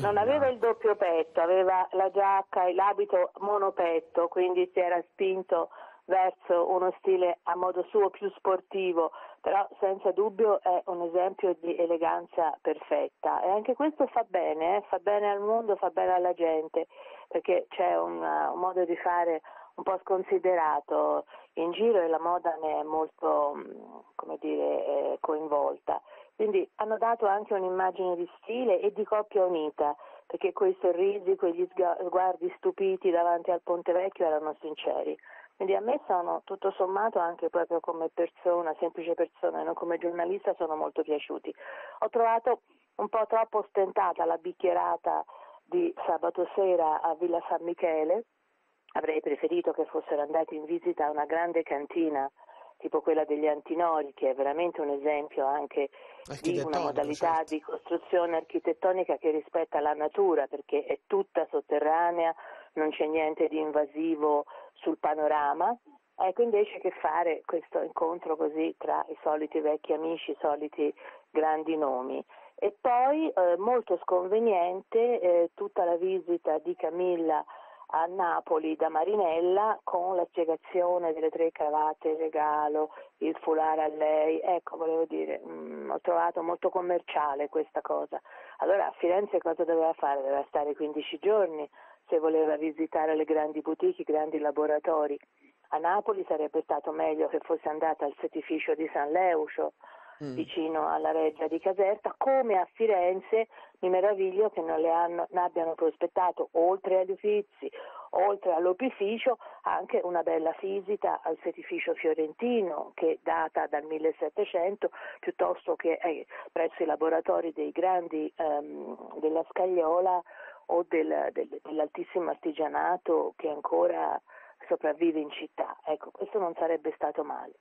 non aveva il doppio petto, aveva la giacca e l'abito monopetto, quindi si era spinto verso uno stile a modo suo più sportivo, però senza dubbio è un esempio di eleganza perfetta e anche questo fa bene, eh? fa bene al mondo, fa bene alla gente, perché c'è un, uh, un modo di fare un po' sconsiderato in giro e la moda ne è molto mm, dire, eh, coinvolta. Quindi hanno dato anche un'immagine di stile e di coppia unita, perché quei sorrisi, quegli sguardi stupiti davanti al Ponte Vecchio erano sinceri. Quindi a me sono tutto sommato anche proprio come persona, semplice persona, non come giornalista, sono molto piaciuti. Ho trovato un po' troppo ostentata la bicchierata di sabato sera a Villa San Michele, avrei preferito che fossero andati in visita a una grande cantina tipo quella degli Antinori, che è veramente un esempio anche di una modalità certo. di costruzione architettonica che rispetta la natura, perché è tutta sotterranea, non c'è niente di invasivo sul panorama. Ecco, invece che fare questo incontro così tra i soliti vecchi amici, i soliti grandi nomi. E poi, eh, molto sconveniente, eh, tutta la visita di Camilla a Napoli da Marinella con la spiegazione delle tre cravate, il regalo, il foulard a lei. Ecco, volevo dire, mh, mm, ho trovato molto commerciale questa cosa. Allora a Firenze cosa doveva fare? Doveva stare 15 giorni se voleva visitare le grandi boutique, i grandi laboratori. A Napoli sarebbe stato meglio che fosse andata al setificio di San Leucio, mm. vicino alla reggia di Caserta, come a Firenze mi meraviglio che non, hanno, non abbiano prospettato, oltre agli Uffizi, oltre all'opificio, anche una bella visita al setificio fiorentino, che data dal 1700, piuttosto che eh, presso i laboratori dei grandi, ehm, della Scagliola o del, del, dell'altissimo artigianato che ancora sopravvive in città. Ecco, questo non sarebbe stato male.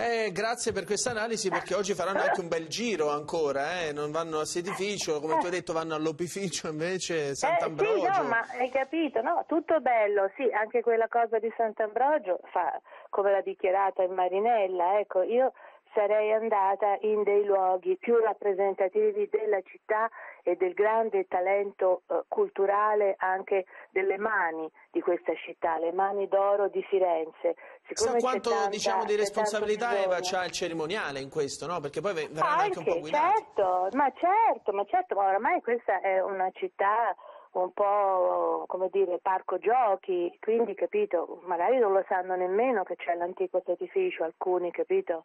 Eh, grazie per questa analisi eh. perché oggi faranno anche un bel <laughs> giro ancora, eh? non vanno a sedificio, come tu hai eh. detto vanno all'opificio invece eh, Sant'Ambrogio. Eh, sì, no, ma hai capito, no? tutto bello, sì, anche quella cosa di Sant'Ambrogio fa come l'ha dichiarata in Marinella, ecco, io sarei andata in dei luoghi più rappresentativi della città e del grande talento eh, culturale anche delle mani di questa città, le mani d'oro di Firenze. Siccome Sa quanto tanta, diciamo, di responsabilità Eva c'ha il cerimoniale in questo, no? Perché poi verrà anche, anche un po' guidati. Certo, ma certo, ma certo, ma oramai questa è una città un po' come dire parco giochi, quindi capito, magari non lo sanno nemmeno che c'è l'antico sacrificio, alcuni capito.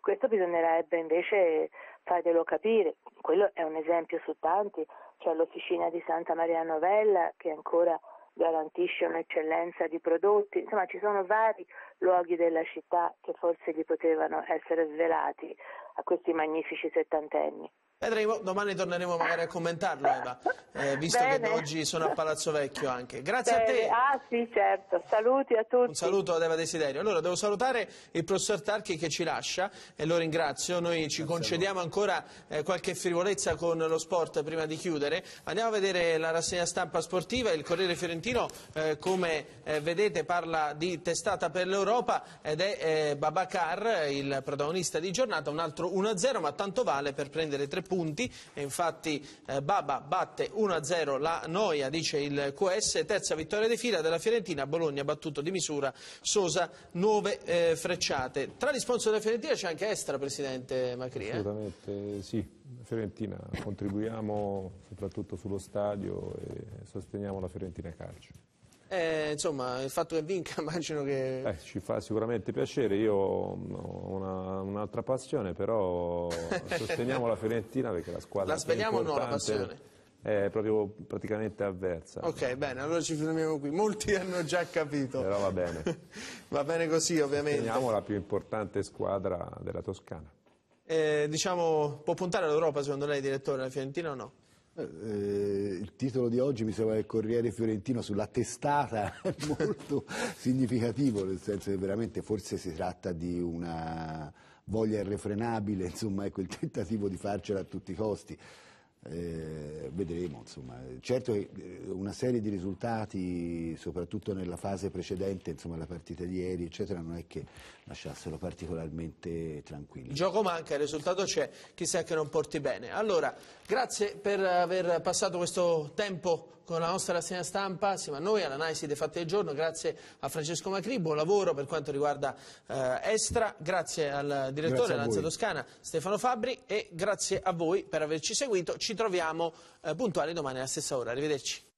Questo bisognerebbe invece farglielo capire, quello è un esempio su tanti, c'è cioè l'officina di Santa Maria Novella che ancora garantisce un'eccellenza di prodotti, insomma ci sono vari luoghi della città che forse gli potevano essere svelati a questi magnifici settantenni. Vedremo, domani torneremo magari a commentarlo Eva, eh, visto Bene. che oggi sono a Palazzo Vecchio anche. Grazie Bene. a te. Ah sì, certo. Saluti a tutti. Un saluto ad Eva Desiderio. Allora devo salutare il professor Tarchi che ci lascia e lo ringrazio. Noi ci concediamo ancora eh, qualche frivolezza con lo sport prima di chiudere. Andiamo a vedere la rassegna stampa sportiva. Il Corriere Fiorentino, eh, come eh, vedete, parla di testata per l'Europa ed è eh, Babacar, il protagonista di giornata, un altro 1-0, ma tanto vale per prendere tre punti punti, e infatti eh, Baba batte 1-0 la Noia, dice il QS, terza vittoria di fila della Fiorentina, Bologna battuto di misura Sosa 9 eh, frecciate. Tra gli sponsor della Fiorentina c'è anche Estra, Presidente Macri. Eh? Assolutamente sì, Fiorentina contribuiamo soprattutto sullo stadio e sosteniamo la Fiorentina Calcio. Eh, insomma, il fatto che vinca <laughs> immagino che... Eh, ci fa sicuramente piacere, io ho un'altra passione, però <laughs> sosteniamo la Fiorentina perché la squadra... La svegliamo o no la passione? è proprio praticamente avversa. Ok, bene, allora ci fermiamo qui. Molti <laughs> hanno già capito. Però va bene. va bene così, ovviamente. Teniamo la più importante squadra della Toscana. Eh, diciamo, può puntare all'Europa secondo lei, direttore, la Fiorentina o no? Eh, eh, il titolo di oggi mi sembra il Corriere Fiorentino sulla testata è <laughs> molto significativo, nel senso che veramente forse si tratta di una voglia irrefrenabile, insomma, è ecco, quel tentativo di farcela a tutti i costi. Eh, vedremo, insomma. Certo eh, una serie di risultati, soprattutto nella fase precedente, insomma, la partita di ieri, eccetera, non è che lasciassero particolarmente tranquilli. Il gioco manca, il risultato c'è, chissà che non porti bene. Allora, grazie per aver passato questo tempo con la nostra rassegna stampa assieme a noi all'analisi dei fatti del giorno, grazie a Francesco Macri, buon lavoro per quanto riguarda eh, Estra, grazie al direttore dell'Anza Toscana Stefano Fabbri e grazie a voi per averci seguito, ci troviamo eh, puntuali domani alla stessa ora, arrivederci.